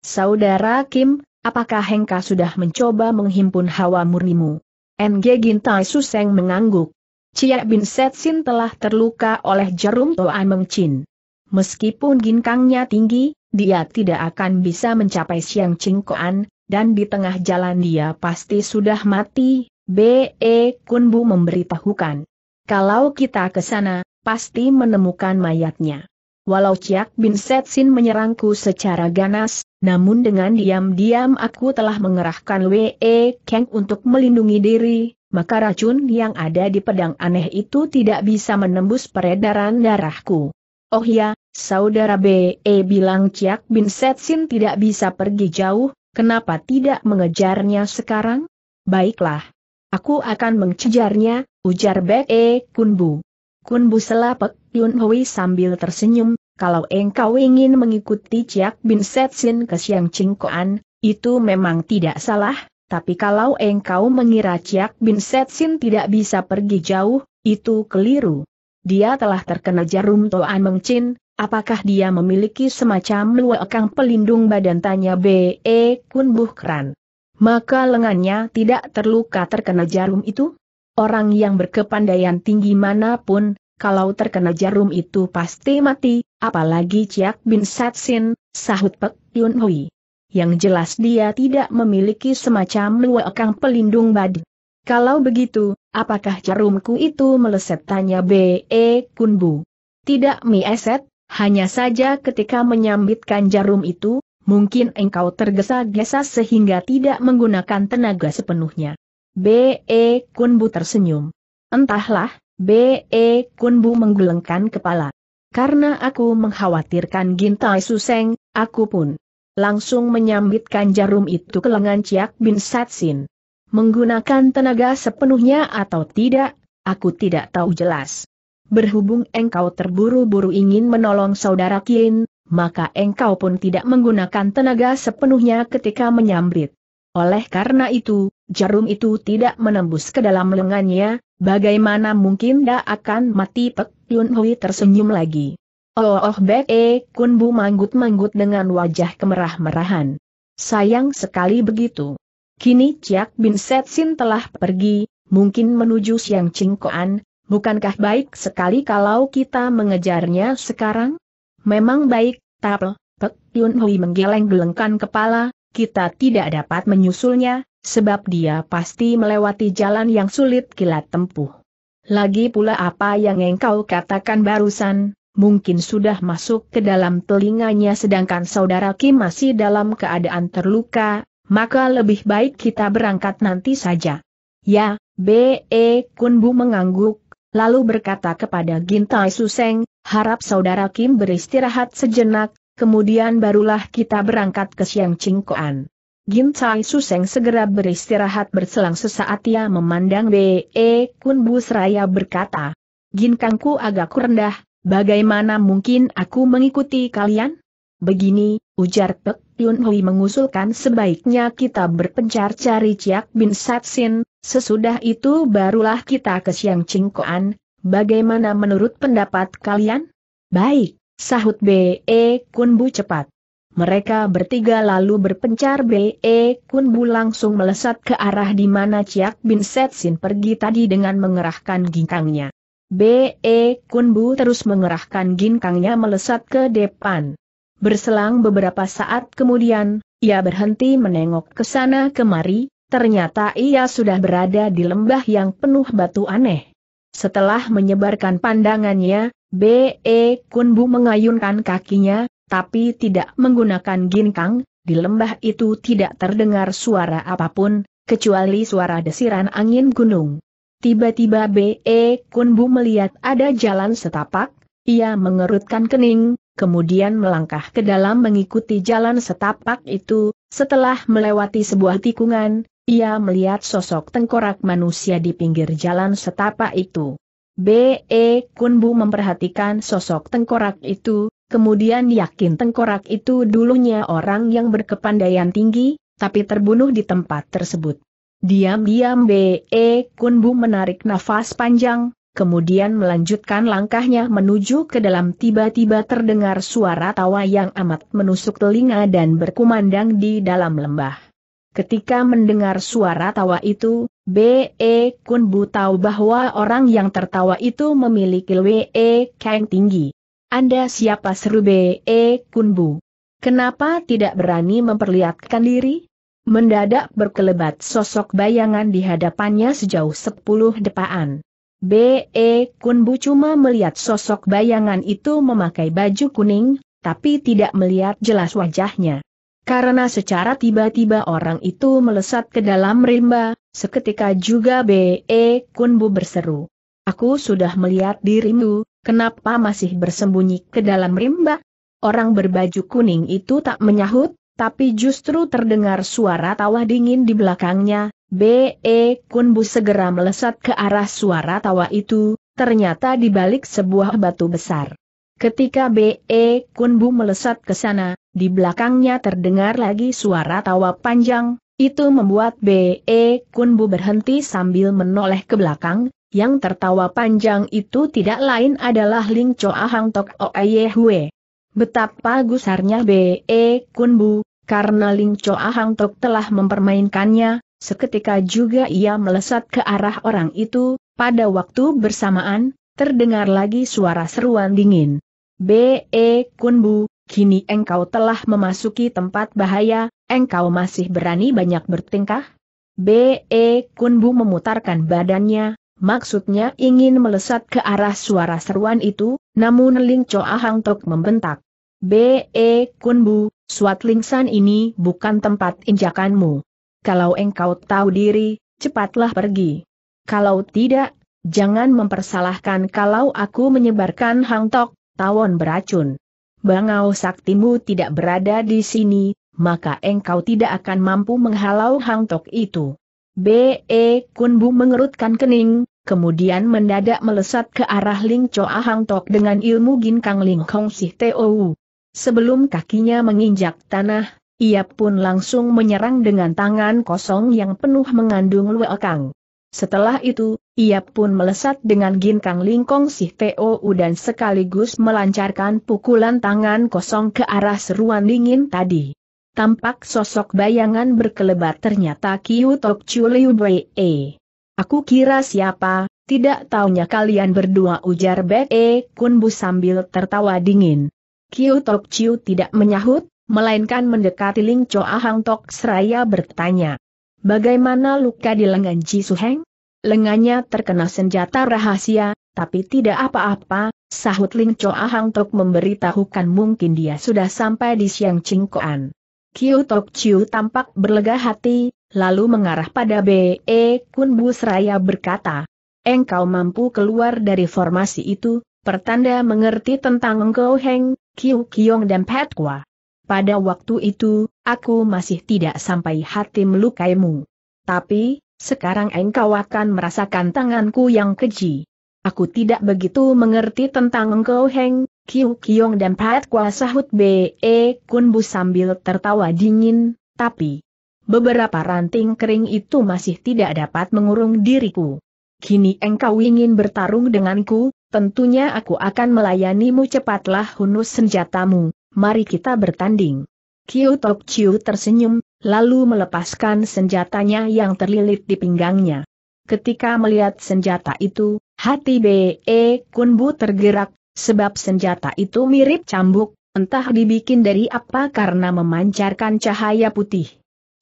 Saudara Kim, apakah Hengka sudah mencoba menghimpun hawa murnimu? NG Gintai Suseng mengangguk. Cia Bin Setsin telah terluka oleh jarum Meng Chin. Meskipun ginkangnya tinggi, dia tidak akan bisa mencapai Siang Cingkoan, dan di tengah jalan dia pasti sudah mati, B.E. Kunbu memberitahukan. Kalau kita ke sana, pasti menemukan mayatnya. Walau Ciak Bin Setsin menyerangku secara ganas, namun dengan diam-diam aku telah mengerahkan W.E. Kang untuk melindungi diri, maka racun yang ada di pedang aneh itu tidak bisa menembus peredaran darahku. Oh ya, Saudara BE bilang Ciak Bin Setsin tidak bisa pergi jauh, kenapa tidak mengejarnya sekarang? Baiklah. Aku akan mengejarnya, ujar BE Kunbu. Kunbu selapek Yun Hui sambil tersenyum, kalau engkau ingin mengikuti Ciak Bin Setsin ke Siang Cingkoan, itu memang tidak salah, tapi kalau engkau mengira Ciak Bin Setsin tidak bisa pergi jauh, itu keliru. Dia telah terkena jarum Toan Mengcin, Apakah dia memiliki semacam luekang pelindung badan tanya B.E. Kun Buhkran? Maka lengannya tidak terluka terkena jarum itu? Orang yang berkepandaian tinggi manapun, kalau terkena jarum itu pasti mati, apalagi Ciak Bin Satsin, sahut Pek Yun Hui. Yang jelas dia tidak memiliki semacam luekang pelindung badan. Kalau begitu, apakah jarumku itu meleset tanya B.E. Bu. Tidak meleset. Hanya saja ketika menyambitkan jarum itu, mungkin engkau tergesa-gesa sehingga tidak menggunakan tenaga sepenuhnya. B.E. Kunbu tersenyum. Entahlah, B.E. Kunbu menggelengkan kepala. Karena aku mengkhawatirkan Gintai Suseng, aku pun langsung menyambitkan jarum itu ke lengan Ciak Bin Satsin. Menggunakan tenaga sepenuhnya atau tidak, aku tidak tahu jelas berhubung engkau terburu-buru ingin menolong saudara Kin, maka engkau pun tidak menggunakan tenaga sepenuhnya ketika menyambit. Oleh karena itu, jarum itu tidak menembus ke dalam lengannya, bagaimana mungkin dia akan mati Pek Yun Hui tersenyum lagi. Oh oh Bek E Kun Bu manggut-manggut dengan wajah kemerah-merahan. Sayang sekali begitu. Kini Ciak Bin Setsin telah pergi, mungkin menuju Siang Cingkoan, bukankah baik sekali kalau kita mengejarnya sekarang? Memang baik, tapi Pek Yun Hui menggeleng-gelengkan kepala, kita tidak dapat menyusulnya, sebab dia pasti melewati jalan yang sulit kilat tempuh. Lagi pula apa yang engkau katakan barusan, mungkin sudah masuk ke dalam telinganya sedangkan saudara Kim masih dalam keadaan terluka, maka lebih baik kita berangkat nanti saja. Ya, B.E. E Kunbu mengangguk, lalu berkata kepada Gintai Suseng, harap saudara Kim beristirahat sejenak, kemudian barulah kita berangkat ke Siang Cingkoan. Gintai Suseng segera beristirahat berselang sesaat ia memandang B.E. E Kun Busraya berkata, Ginkangku agak rendah, bagaimana mungkin aku mengikuti kalian? Begini, Ujar Pek Yun Hui mengusulkan sebaiknya kita berpencar cari Ciak Bin Satsin, sesudah itu barulah kita ke Siang Cingkoan, bagaimana menurut pendapat kalian? Baik, sahut B.E. E Kun Bu cepat. Mereka bertiga lalu berpencar B.E. E Kun Bu langsung melesat ke arah di mana Ciak Bin Sin pergi tadi dengan mengerahkan ginkangnya. B.E. E Kun Bu terus mengerahkan ginkangnya melesat ke depan. Berselang beberapa saat kemudian, ia berhenti menengok ke sana kemari, ternyata ia sudah berada di lembah yang penuh batu aneh. Setelah menyebarkan pandangannya, B.E. Kunbu mengayunkan kakinya, tapi tidak menggunakan ginkang, di lembah itu tidak terdengar suara apapun, kecuali suara desiran angin gunung. Tiba-tiba B.E. Kunbu melihat ada jalan setapak, ia mengerutkan kening, kemudian melangkah ke dalam mengikuti jalan setapak itu, setelah melewati sebuah tikungan, ia melihat sosok tengkorak manusia di pinggir jalan setapak itu. B.E. Kunbu memperhatikan sosok tengkorak itu, kemudian yakin tengkorak itu dulunya orang yang berkepandaian tinggi, tapi terbunuh di tempat tersebut. Diam-diam B.E. Kunbu menarik nafas panjang, kemudian melanjutkan langkahnya menuju ke dalam tiba-tiba terdengar suara tawa yang amat menusuk telinga dan berkumandang di dalam lembah. Ketika mendengar suara tawa itu, B.E. Kun Bu tahu bahwa orang yang tertawa itu memiliki W.E. Kang tinggi. Anda siapa seru B.E. Kun Bu? Kenapa tidak berani memperlihatkan diri? Mendadak berkelebat sosok bayangan di hadapannya sejauh sepuluh depaan. B.E. Kunbu cuma melihat sosok bayangan itu memakai baju kuning, tapi tidak melihat jelas wajahnya. Karena secara tiba-tiba orang itu melesat ke dalam rimba, seketika juga B.E. Kunbu berseru. Aku sudah melihat dirimu, kenapa masih bersembunyi ke dalam rimba? Orang berbaju kuning itu tak menyahut, tapi justru terdengar suara tawa dingin di belakangnya, B.E. Kunbu segera melesat ke arah suara tawa itu, ternyata di balik sebuah batu besar. Ketika B.E. Kunbu melesat ke sana, di belakangnya terdengar lagi suara tawa panjang, itu membuat B.E. Kunbu berhenti sambil menoleh ke belakang, yang tertawa panjang itu tidak lain adalah Ling Choa Hang Tok Oye Hue. Betapa gusarnya B.E. Kunbu, karena Ling Choa Hang Tok telah mempermainkannya, Seketika juga ia melesat ke arah orang itu, pada waktu bersamaan, terdengar lagi suara seruan dingin. B.E. Kunbu, kini engkau telah memasuki tempat bahaya, engkau masih berani banyak bertingkah? B.E. Kunbu memutarkan badannya, maksudnya ingin melesat ke arah suara seruan itu, namun Ling Choa Hang Tok membentak. B.E. Kunbu, suat lingsan ini bukan tempat injakanmu. Kalau engkau tahu diri, cepatlah pergi. Kalau tidak, jangan mempersalahkan kalau aku menyebarkan Hang Tok, tawon beracun. Bangau saktimu tidak berada di sini, maka engkau tidak akan mampu menghalau Hang Tok itu. B.E. Kunbu mengerutkan kening, kemudian mendadak melesat ke arah Ling Choa Tok dengan ilmu Ginkang Ling Kong Sih Teo. Sebelum kakinya menginjak tanah, ia pun langsung menyerang dengan tangan kosong yang penuh mengandung luekang. Setelah itu, ia pun melesat dengan ginkang lingkong si TOU dan sekaligus melancarkan pukulan tangan kosong ke arah seruan dingin tadi. Tampak sosok bayangan berkelebat ternyata Kiu Tok Chuliu Liu Aku kira siapa, tidak taunya kalian berdua ujar Be Kunbu sambil tertawa dingin. Kiu Tok Chiu tidak menyahut, melainkan mendekati Ling Cho Ahang Tok Seraya bertanya. Bagaimana luka di lengan Ji Su Heng? Lengannya terkena senjata rahasia, tapi tidak apa-apa, sahut Ling Cho Ahang Tok memberitahukan mungkin dia sudah sampai di Siang Cingkoan. Kiu Tok Chiu tampak berlega hati, lalu mengarah pada B.E. E Kun Bu Seraya berkata, Engkau mampu keluar dari formasi itu, pertanda mengerti tentang Engkau Heng, Kiu Kiong dan Kwa. Pada waktu itu, aku masih tidak sampai hati melukaimu. Tapi, sekarang engkau akan merasakan tanganku yang keji. Aku tidak begitu mengerti tentang engkau Heng, Kiu Kiong dan Pat Kwa sahut B.E. E Kunbu sambil tertawa dingin, tapi beberapa ranting kering itu masih tidak dapat mengurung diriku. Kini engkau ingin bertarung denganku, tentunya aku akan melayanimu cepatlah hunus senjatamu, mari kita bertanding. Kiu Tok Chiu tersenyum, lalu melepaskan senjatanya yang terlilit di pinggangnya. Ketika melihat senjata itu, hati B.E. Kunbu tergerak, sebab senjata itu mirip cambuk, entah dibikin dari apa karena memancarkan cahaya putih.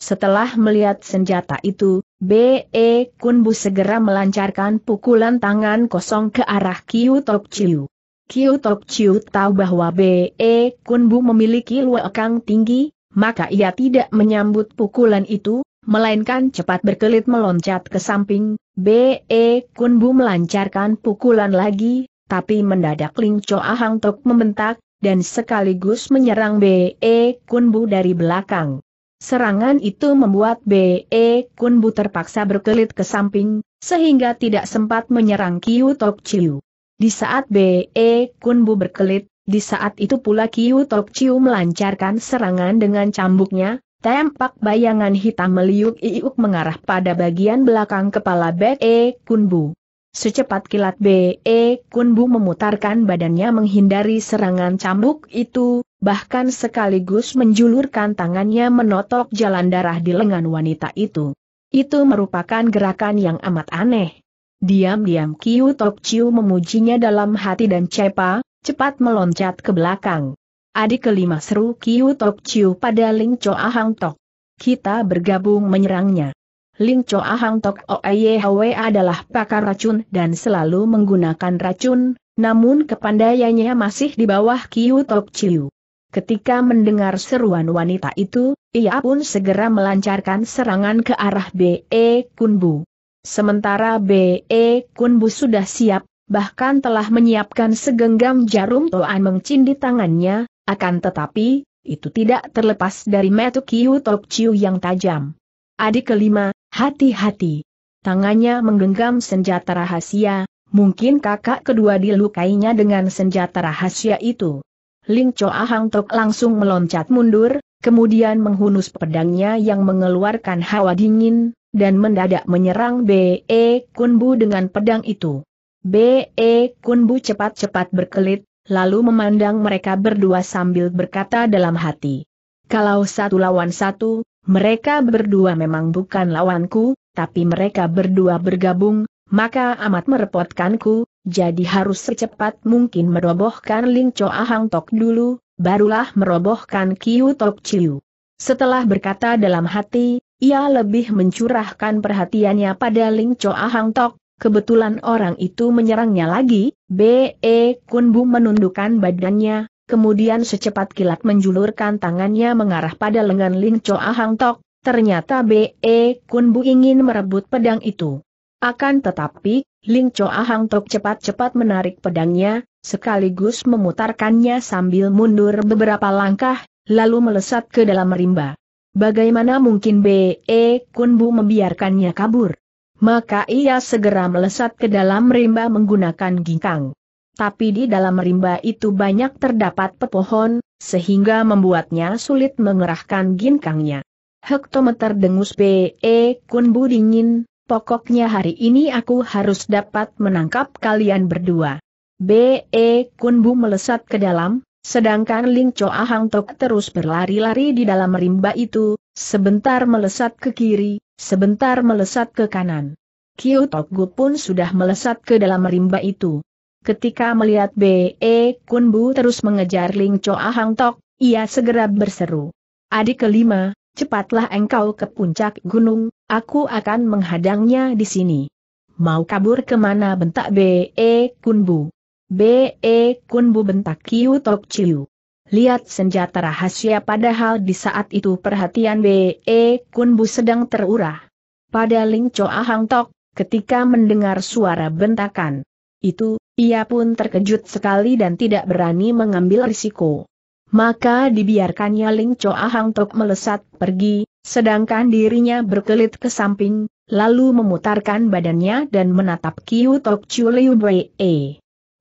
Setelah melihat senjata itu, B.E. Kunbu segera melancarkan pukulan tangan kosong ke arah Kiu Tok Chiu. Kiu Tok Chiu tahu bahwa B.E. Kun Bu memiliki luakang tinggi, maka ia tidak menyambut pukulan itu, melainkan cepat berkelit meloncat ke samping, B.E. Kun Bu melancarkan pukulan lagi, tapi mendadak Ling Cho Ahang Tok membentak, dan sekaligus menyerang B.E. Kun Bu dari belakang. Serangan itu membuat B.E. Kun Bu terpaksa berkelit ke samping, sehingga tidak sempat menyerang Kiu Tok Chiu. Di saat B.E. Kunbu berkelit, di saat itu pula Kiu Tok Chiu melancarkan serangan dengan cambuknya, Tampak bayangan hitam meliuk-iuk mengarah pada bagian belakang kepala B.E. Kunbu. Secepat kilat B.E. Kunbu memutarkan badannya menghindari serangan cambuk itu, bahkan sekaligus menjulurkan tangannya menotok jalan darah di lengan wanita itu. Itu merupakan gerakan yang amat aneh, Diam-diam Kiu Tok Chiu memujinya dalam hati dan cepa, cepat meloncat ke belakang. Adik kelima seru Kiu Tok Chiu pada Ling Cho Ahang Tok. Kita bergabung menyerangnya. Ling Cho Ahang Tok OAYHW adalah pakar racun dan selalu menggunakan racun, namun kepandaiannya masih di bawah Kiu Tok Chiu. Ketika mendengar seruan wanita itu, ia pun segera melancarkan serangan ke arah B.E. Kunbu. Sementara B.E. Kunbu sudah siap, bahkan telah menyiapkan segenggam jarum Toan Mengcin di tangannya, akan tetapi, itu tidak terlepas dari metu Kiu Tok Chiu yang tajam. Adik kelima, hati-hati. Tangannya menggenggam senjata rahasia, mungkin kakak kedua dilukainya dengan senjata rahasia itu. Ling Choa Hang Tok langsung meloncat mundur, kemudian menghunus pedangnya yang mengeluarkan hawa dingin, dan mendadak menyerang B.E. Kunbu dengan pedang itu. B.E. Kunbu cepat-cepat berkelit, lalu memandang mereka berdua sambil berkata dalam hati. Kalau satu lawan satu, mereka berdua memang bukan lawanku, tapi mereka berdua bergabung, maka amat merepotkanku, jadi harus secepat mungkin merobohkan Ling Cho Ahang Tok dulu, barulah merobohkan Kiu Tok Chiu. Setelah berkata dalam hati, ia lebih mencurahkan perhatiannya pada Ling Choa Hang Tok, kebetulan orang itu menyerangnya lagi, B.E. Kun Bu menundukkan badannya, kemudian secepat kilat menjulurkan tangannya mengarah pada lengan Ling Choa Hang Tok, ternyata B.E. Kun Bu ingin merebut pedang itu. Akan tetapi, Ling Choa Hang Tok cepat-cepat menarik pedangnya, sekaligus memutarkannya sambil mundur beberapa langkah, lalu melesat ke dalam rimba. Bagaimana mungkin B.E. Eh, Kunbu membiarkannya kabur? Maka ia segera melesat ke dalam rimba menggunakan ginkang. Tapi di dalam rimba itu banyak terdapat pepohon, sehingga membuatnya sulit mengerahkan ginkangnya. Hektometer dengus B.E. Eh, Kunbu dingin, pokoknya hari ini aku harus dapat menangkap kalian berdua. B.E. Eh, Kunbu melesat ke dalam, Sedangkan Ling Cho Ahang Tok terus berlari-lari di dalam rimba itu, sebentar melesat ke kiri, sebentar melesat ke kanan. Kiu Tok Gu pun sudah melesat ke dalam rimba itu. Ketika melihat B.E. E Kun Bu terus mengejar Ling Cho Ahang Tok, ia segera berseru. Adik kelima, cepatlah engkau ke puncak gunung, aku akan menghadangnya di sini. Mau kabur kemana bentak B.E. E Kunbu. B.E. Kunbu bentak Kiu Tok Chiu. Lihat senjata rahasia padahal di saat itu perhatian B.E. Kunbu sedang terurah. Pada Ling Choa Hang Tok, ketika mendengar suara bentakan. Itu, ia pun terkejut sekali dan tidak berani mengambil risiko. Maka dibiarkannya Ling Choa Hang Tok melesat pergi, sedangkan dirinya berkelit ke samping, lalu memutarkan badannya dan menatap Kiu Tok chiu Liu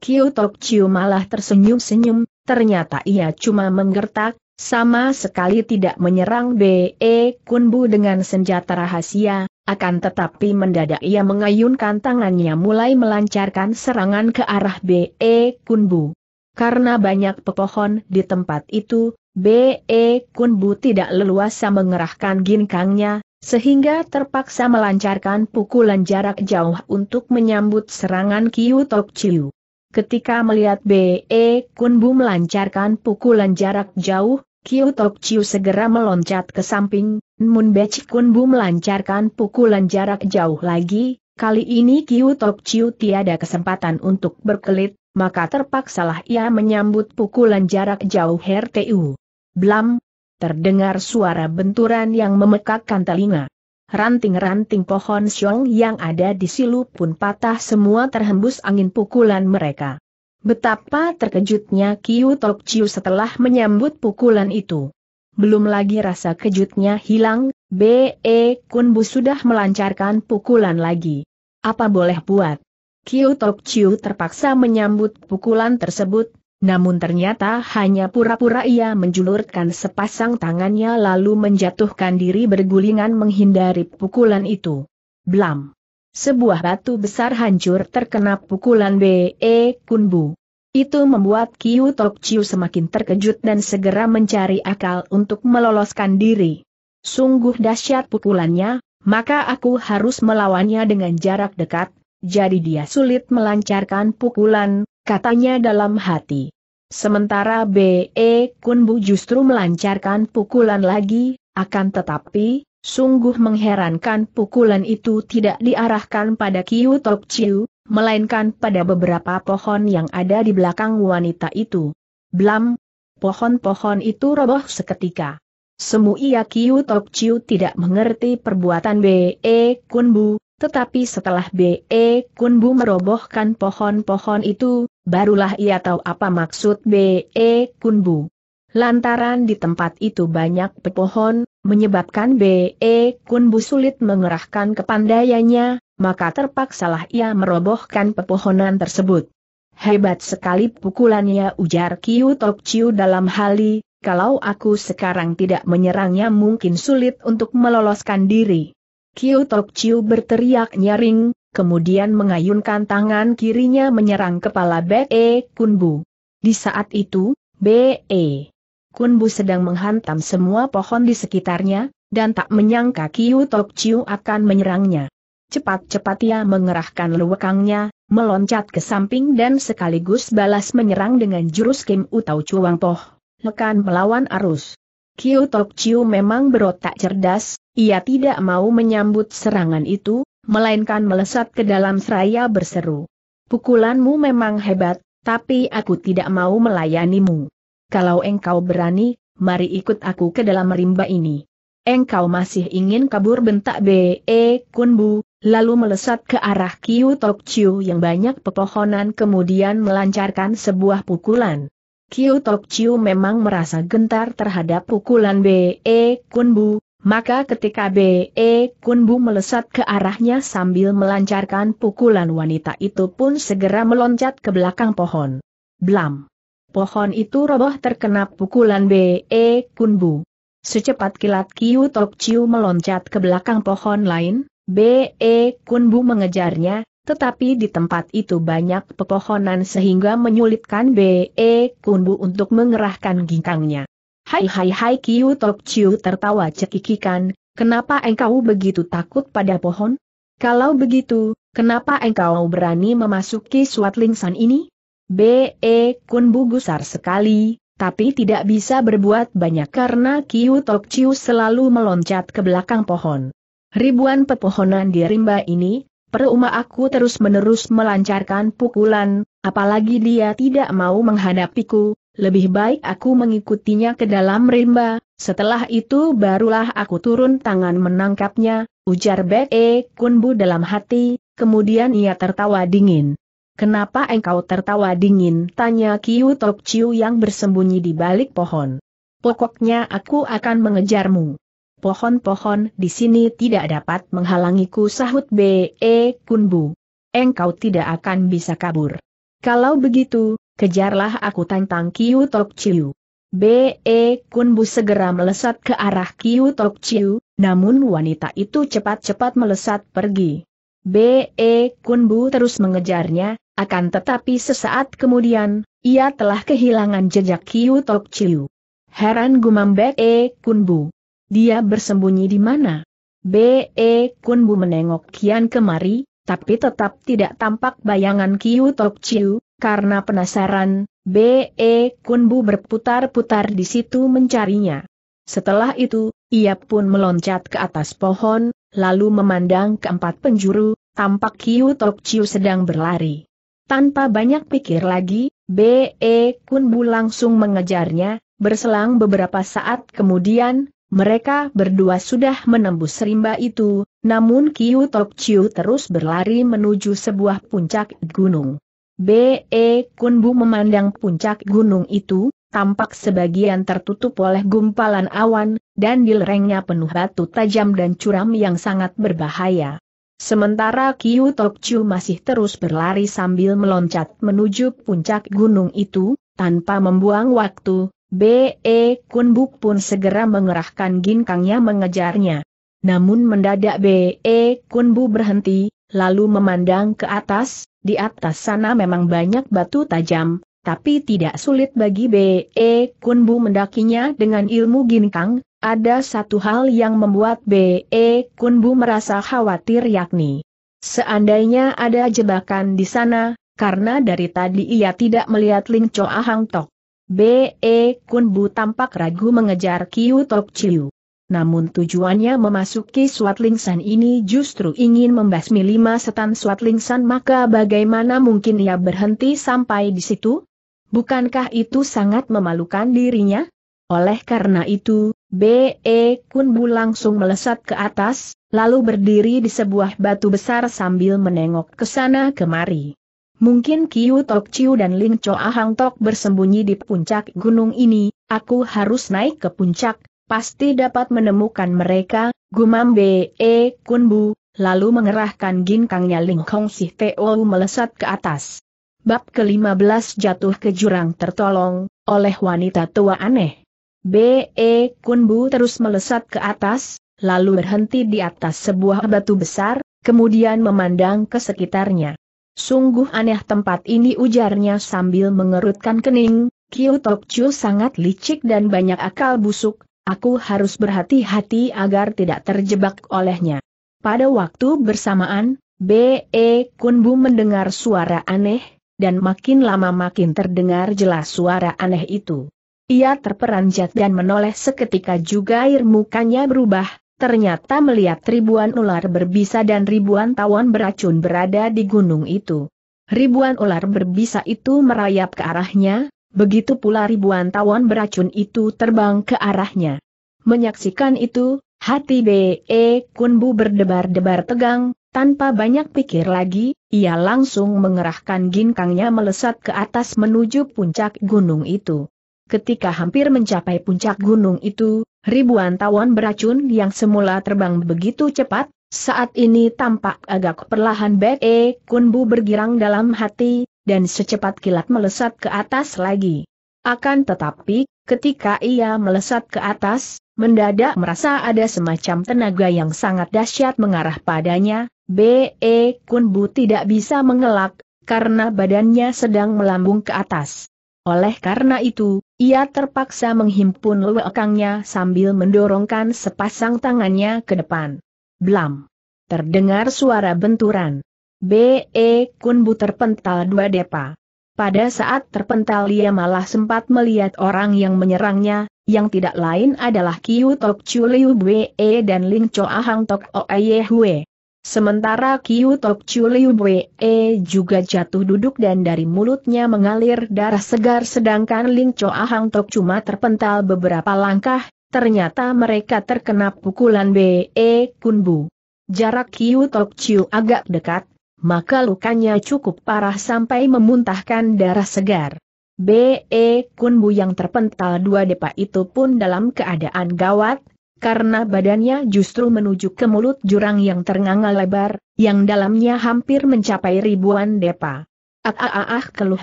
Kyo Tok Chiu malah tersenyum-senyum, ternyata ia cuma menggertak, sama sekali tidak menyerang B.E. Kunbu dengan senjata rahasia, akan tetapi mendadak ia mengayunkan tangannya mulai melancarkan serangan ke arah B.E. Kunbu. Karena banyak pepohon di tempat itu, B.E. Kunbu tidak leluasa mengerahkan ginkangnya, sehingga terpaksa melancarkan pukulan jarak jauh untuk menyambut serangan Kiu Tok Chiu. Ketika melihat B.E. Kunbu melancarkan pukulan jarak jauh, Kiu Tok Chiu segera meloncat ke samping, Mun Bech Kunbu melancarkan pukulan jarak jauh lagi, kali ini Kiu Tok Chiu tiada kesempatan untuk berkelit, maka terpaksalah ia menyambut pukulan jarak jauh Hertu. Blam, terdengar suara benturan yang memekakkan telinga ranting-ranting pohon siong yang ada di silu pun patah semua terhembus angin pukulan mereka. Betapa terkejutnya Kiu Tok Chiu setelah menyambut pukulan itu. Belum lagi rasa kejutnya hilang, B.E. Kunbu sudah melancarkan pukulan lagi. Apa boleh buat? Kiu Tok Chiu terpaksa menyambut pukulan tersebut, namun ternyata hanya pura-pura ia menjulurkan sepasang tangannya lalu menjatuhkan diri bergulingan menghindari pukulan itu. Blam! Sebuah batu besar hancur terkena pukulan B.E. Kunbu. Itu membuat Kiu Tok Chiu semakin terkejut dan segera mencari akal untuk meloloskan diri. Sungguh dahsyat pukulannya, maka aku harus melawannya dengan jarak dekat, jadi dia sulit melancarkan pukulan, katanya dalam hati. Sementara B.E. Kunbu justru melancarkan pukulan lagi, akan tetapi, sungguh mengherankan pukulan itu tidak diarahkan pada Kiu Tok Chiu, melainkan pada beberapa pohon yang ada di belakang wanita itu. Blam! Pohon-pohon itu roboh seketika. Semua ia Kiu Tok Chiu tidak mengerti perbuatan B.E. Kunbu, tetapi setelah B.E. Kunbu merobohkan pohon-pohon itu, barulah ia tahu apa maksud B.E. Kunbu. Lantaran di tempat itu banyak pepohon, menyebabkan B.E. Kunbu sulit mengerahkan kepandaiannya, maka terpaksalah ia merobohkan pepohonan tersebut. Hebat sekali pukulannya ujar Kiu Tok Chiu dalam hali, kalau aku sekarang tidak menyerangnya mungkin sulit untuk meloloskan diri. Kiu Tok Chiu berteriak nyaring, kemudian mengayunkan tangan kirinya menyerang kepala B.E. Kunbu. Di saat itu, B.E. Kunbu sedang menghantam semua pohon di sekitarnya, dan tak menyangka Kiu Tok Chiu akan menyerangnya. Cepat-cepat ia mengerahkan luwekangnya, meloncat ke samping dan sekaligus balas menyerang dengan jurus Kim Utau Cuang Poh, lekan melawan arus. Kyo Tok Chiu memang berotak cerdas, ia tidak mau menyambut serangan itu, melainkan melesat ke dalam seraya berseru. Pukulanmu memang hebat, tapi aku tidak mau melayanimu. Kalau engkau berani, mari ikut aku ke dalam rimba ini. Engkau masih ingin kabur bentak B.E. E Kunbu, lalu melesat ke arah Kiu Tok Chiu yang banyak pepohonan kemudian melancarkan sebuah pukulan. Kiu Tok Chiu memang merasa gentar terhadap pukulan B.E. Kunbu, maka ketika B.E. Kunbu melesat ke arahnya sambil melancarkan pukulan wanita itu pun segera meloncat ke belakang pohon. Blam! Pohon itu roboh terkena pukulan B.E. Kunbu. Secepat kilat Kiu Tok Chiu meloncat ke belakang pohon lain, B.E. Kunbu mengejarnya, tetapi di tempat itu banyak pepohonan sehingga menyulitkan B.E. Kunbu untuk mengerahkan ginkangnya. Hai hai hai Kiu Tok Chiu tertawa cekikikan, kenapa engkau begitu takut pada pohon? Kalau begitu, kenapa engkau berani memasuki suat lingsan ini? B.E. Kunbu gusar sekali, tapi tidak bisa berbuat banyak karena Kiu Tok Chiu selalu meloncat ke belakang pohon. Ribuan pepohonan di rimba ini, Peruma aku terus-menerus melancarkan pukulan, apalagi dia tidak mau menghadapiku, lebih baik aku mengikutinya ke dalam rimba, setelah itu barulah aku turun tangan menangkapnya, ujar Bek E Kunbu dalam hati, kemudian ia tertawa dingin. Kenapa engkau tertawa dingin? Tanya Kiu Tok Chiu yang bersembunyi di balik pohon. Pokoknya aku akan mengejarmu pohon-pohon di sini tidak dapat menghalangiku sahut B.E. Kunbu. Engkau tidak akan bisa kabur. Kalau begitu, kejarlah aku tantang Kiu Tok Chiu. B.E. Kunbu segera melesat ke arah Kiu Tok Chiu, namun wanita itu cepat-cepat melesat pergi. B.E. Kunbu terus mengejarnya, akan tetapi sesaat kemudian, ia telah kehilangan jejak Kiu Tok Chiu. Heran gumam B.E. Kunbu. Dia bersembunyi di mana? B.E. Kunbu menengok Kian kemari, tapi tetap tidak tampak bayangan Kiu Tok Chiu, karena penasaran, B.E. Kunbu berputar-putar di situ mencarinya. Setelah itu, ia pun meloncat ke atas pohon, lalu memandang ke empat penjuru, tampak Kiu Tok Chiu sedang berlari. Tanpa banyak pikir lagi, B.E. Kunbu langsung mengejarnya, berselang beberapa saat kemudian, mereka berdua sudah menembus rimba itu, namun Kiu Tok Chiu terus berlari menuju sebuah puncak gunung. B.E. Kunbu memandang puncak gunung itu, tampak sebagian tertutup oleh gumpalan awan, dan di lerengnya penuh batu tajam dan curam yang sangat berbahaya. Sementara Kiu Tok Chiu masih terus berlari sambil meloncat menuju puncak gunung itu, tanpa membuang waktu, B.E. Kunbuk pun segera mengerahkan ginkangnya mengejarnya. Namun mendadak B.E. Kunbu berhenti, lalu memandang ke atas, di atas sana memang banyak batu tajam, tapi tidak sulit bagi B.E. Kunbu mendakinya dengan ilmu ginkang, ada satu hal yang membuat B.E. Kunbu merasa khawatir yakni. Seandainya ada jebakan di sana, karena dari tadi ia tidak melihat Ling Cho Ahang Tok. B.E. Kun Bu tampak ragu mengejar Kiu Tok Chiu. Namun tujuannya memasuki suat lingsan ini justru ingin membasmi lima setan suat lingsan maka bagaimana mungkin ia berhenti sampai di situ? Bukankah itu sangat memalukan dirinya? Oleh karena itu, B.E. Kun Bu langsung melesat ke atas, lalu berdiri di sebuah batu besar sambil menengok ke sana kemari. Mungkin Kiu Tok Chiu dan Ling Cho Ahang Tok bersembunyi di puncak gunung ini, aku harus naik ke puncak, pasti dapat menemukan mereka, gumam B.E. E, Kunbu, lalu mengerahkan ginkangnya Ling Kong Si Teo melesat ke atas. Bab ke-15 jatuh ke jurang tertolong, oleh wanita tua aneh. B.E. E, Kunbu terus melesat ke atas, lalu berhenti di atas sebuah batu besar, kemudian memandang ke sekitarnya. Sungguh aneh tempat ini ujarnya sambil mengerutkan kening, Kiu Tok Chu sangat licik dan banyak akal busuk, aku harus berhati-hati agar tidak terjebak olehnya. Pada waktu bersamaan, B.E. Kunbu mendengar suara aneh, dan makin lama makin terdengar jelas suara aneh itu. Ia terperanjat dan menoleh seketika juga air mukanya berubah, ternyata melihat ribuan ular berbisa dan ribuan tawon beracun berada di gunung itu. Ribuan ular berbisa itu merayap ke arahnya, begitu pula ribuan tawon beracun itu terbang ke arahnya. Menyaksikan itu, hati B.E. Kunbu berdebar-debar tegang, tanpa banyak pikir lagi, ia langsung mengerahkan ginkangnya melesat ke atas menuju puncak gunung itu. Ketika hampir mencapai puncak gunung itu, ribuan tawon beracun yang semula terbang begitu cepat, saat ini tampak agak perlahan Be Kunbu bergirang dalam hati, dan secepat kilat melesat ke atas lagi. Akan tetapi, ketika ia melesat ke atas, mendadak merasa ada semacam tenaga yang sangat dahsyat mengarah padanya, Be Kunbu tidak bisa mengelak, karena badannya sedang melambung ke atas. Oleh karena itu, ia terpaksa menghimpun lewekangnya sambil mendorongkan sepasang tangannya ke depan. Blam! Terdengar suara benturan. B.E. Kunbu terpental dua depa. Pada saat terpental ia malah sempat melihat orang yang menyerangnya, yang tidak lain adalah Kiu Tok Chuliu Be dan Ling Cho Ahang Tok Oeye Hue. Sementara Kiu Tok Chuliu Liu Bwe e, juga jatuh duduk dan dari mulutnya mengalir darah segar sedangkan Ling Cho Ahang Tok cuma terpental beberapa langkah, ternyata mereka terkena pukulan Be Kunbu. Jarak Kiu Tok Chiu agak dekat, maka lukanya cukup parah sampai memuntahkan darah segar. Be Kunbu yang terpental dua depa itu pun dalam keadaan gawat, karena badannya justru menuju ke mulut jurang yang ternganga lebar, yang dalamnya hampir mencapai ribuan depa. Ah ah, ah ah keluh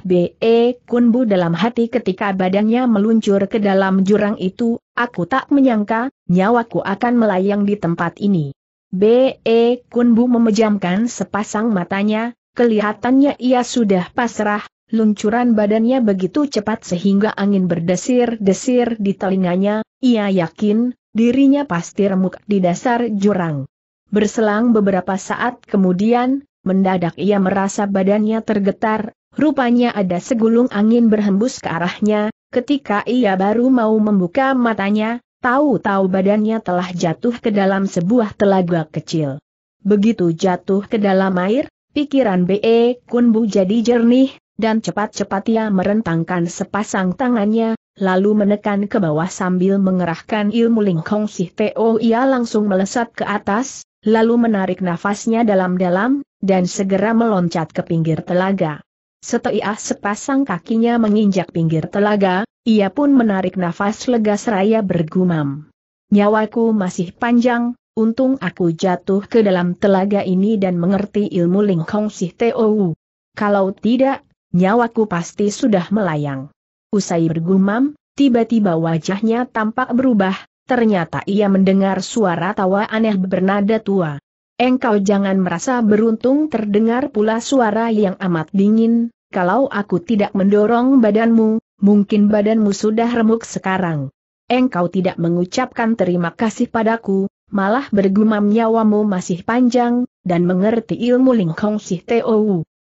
B.E. Kunbu dalam hati ketika badannya meluncur ke dalam jurang itu, aku tak menyangka, nyawaku akan melayang di tempat ini. B.E. Kunbu memejamkan sepasang matanya, kelihatannya ia sudah pasrah, luncuran badannya begitu cepat sehingga angin berdesir-desir di telinganya, ia yakin, dirinya pasti remuk di dasar jurang. Berselang beberapa saat kemudian, mendadak ia merasa badannya tergetar, rupanya ada segulung angin berhembus ke arahnya, ketika ia baru mau membuka matanya, tahu-tahu badannya telah jatuh ke dalam sebuah telaga kecil. Begitu jatuh ke dalam air, pikiran B.E. Kunbu jadi jernih, dan cepat-cepat ia merentangkan sepasang tangannya, lalu menekan ke bawah sambil mengerahkan ilmu lingkong sih Teo ia langsung melesat ke atas, lalu menarik nafasnya dalam-dalam, dan segera meloncat ke pinggir telaga. Setelah sepasang kakinya menginjak pinggir telaga, ia pun menarik nafas lega seraya bergumam. Nyawaku masih panjang, untung aku jatuh ke dalam telaga ini dan mengerti ilmu lingkong sih Teo. Kalau tidak, nyawaku pasti sudah melayang. Usai bergumam, tiba-tiba wajahnya tampak berubah, ternyata ia mendengar suara tawa aneh bernada tua. Engkau jangan merasa beruntung terdengar pula suara yang amat dingin, kalau aku tidak mendorong badanmu, mungkin badanmu sudah remuk sekarang. Engkau tidak mengucapkan terima kasih padaku, malah bergumam nyawamu masih panjang, dan mengerti ilmu Ling Hong Sih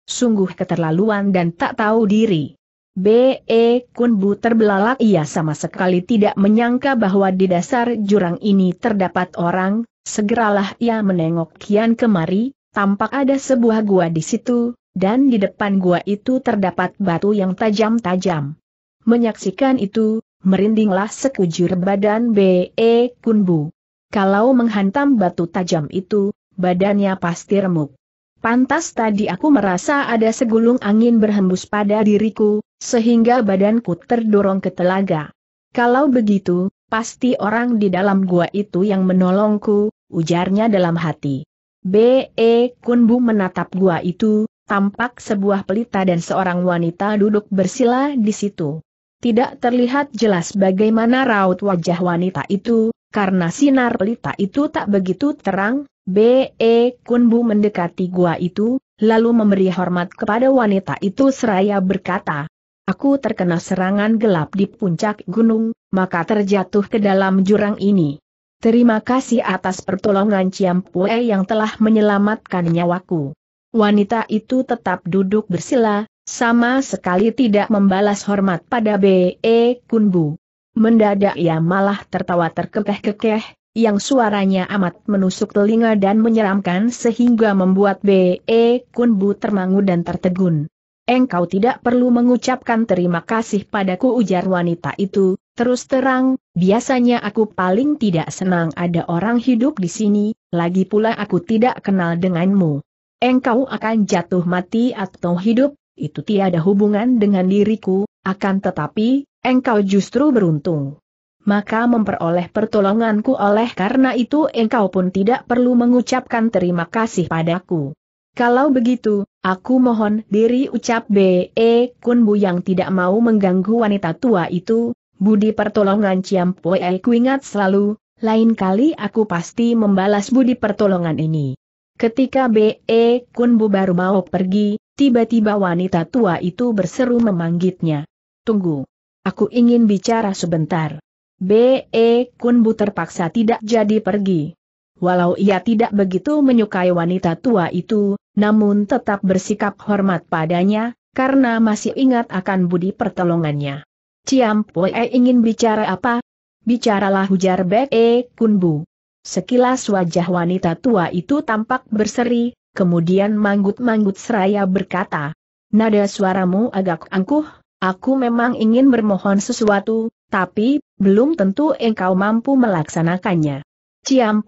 Sungguh keterlaluan dan tak tahu diri. B.E. Kunbu terbelalak ia sama sekali tidak menyangka bahwa di dasar jurang ini terdapat orang, segeralah ia menengok kian kemari, tampak ada sebuah gua di situ, dan di depan gua itu terdapat batu yang tajam-tajam. Menyaksikan itu, merindinglah sekujur badan B.E. Kunbu. Kalau menghantam batu tajam itu, badannya pasti remuk. Pantas tadi aku merasa ada segulung angin berhembus pada diriku, sehingga badanku terdorong ke telaga. Kalau begitu, pasti orang di dalam gua itu yang menolongku, ujarnya dalam hati. B.E. Kunbu menatap gua itu, tampak sebuah pelita dan seorang wanita duduk bersila di situ. Tidak terlihat jelas bagaimana raut wajah wanita itu, karena sinar pelita itu tak begitu terang, B.E. Kunbu mendekati gua itu, lalu memberi hormat kepada wanita itu seraya berkata, Aku terkena serangan gelap di puncak gunung, maka terjatuh ke dalam jurang ini. Terima kasih atas pertolongan Ciam Pue yang telah menyelamatkan nyawaku. Wanita itu tetap duduk bersila, sama sekali tidak membalas hormat pada B.E. Kunbu. Mendadak ia malah tertawa terkekeh-kekeh, yang suaranya amat menusuk telinga dan menyeramkan sehingga membuat B.E. Kunbu termangu dan tertegun. Engkau tidak perlu mengucapkan terima kasih padaku ujar wanita itu, terus terang, biasanya aku paling tidak senang ada orang hidup di sini, lagi pula aku tidak kenal denganmu. Engkau akan jatuh mati atau hidup, itu tiada hubungan dengan diriku, akan tetapi, engkau justru beruntung maka memperoleh pertolonganku oleh karena itu engkau pun tidak perlu mengucapkan terima kasih padaku. Kalau begitu, aku mohon diri ucap B.E. Kunbu yang tidak mau mengganggu wanita tua itu, budi pertolongan Ciampoe ku ingat selalu, lain kali aku pasti membalas budi pertolongan ini. Ketika B.E. Kunbu baru mau pergi, tiba-tiba wanita tua itu berseru memanggitnya. Tunggu. Aku ingin bicara sebentar. B.E. Kunbu terpaksa tidak jadi pergi. Walau ia tidak begitu menyukai wanita tua itu, namun tetap bersikap hormat padanya, karena masih ingat akan budi pertolongannya. Ciam Poe ingin bicara apa? Bicaralah hujar B.E. Kunbu. Sekilas wajah wanita tua itu tampak berseri, kemudian manggut-manggut seraya berkata, Nada suaramu agak angkuh, Aku memang ingin bermohon sesuatu, tapi, belum tentu engkau mampu melaksanakannya.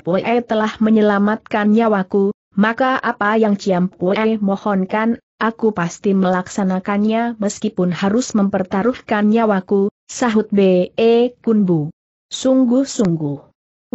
Pue telah menyelamatkan nyawaku, maka apa yang Pue mohonkan, aku pasti melaksanakannya meskipun harus mempertaruhkan nyawaku, sahut B.E. E Kunbu. Sungguh-sungguh.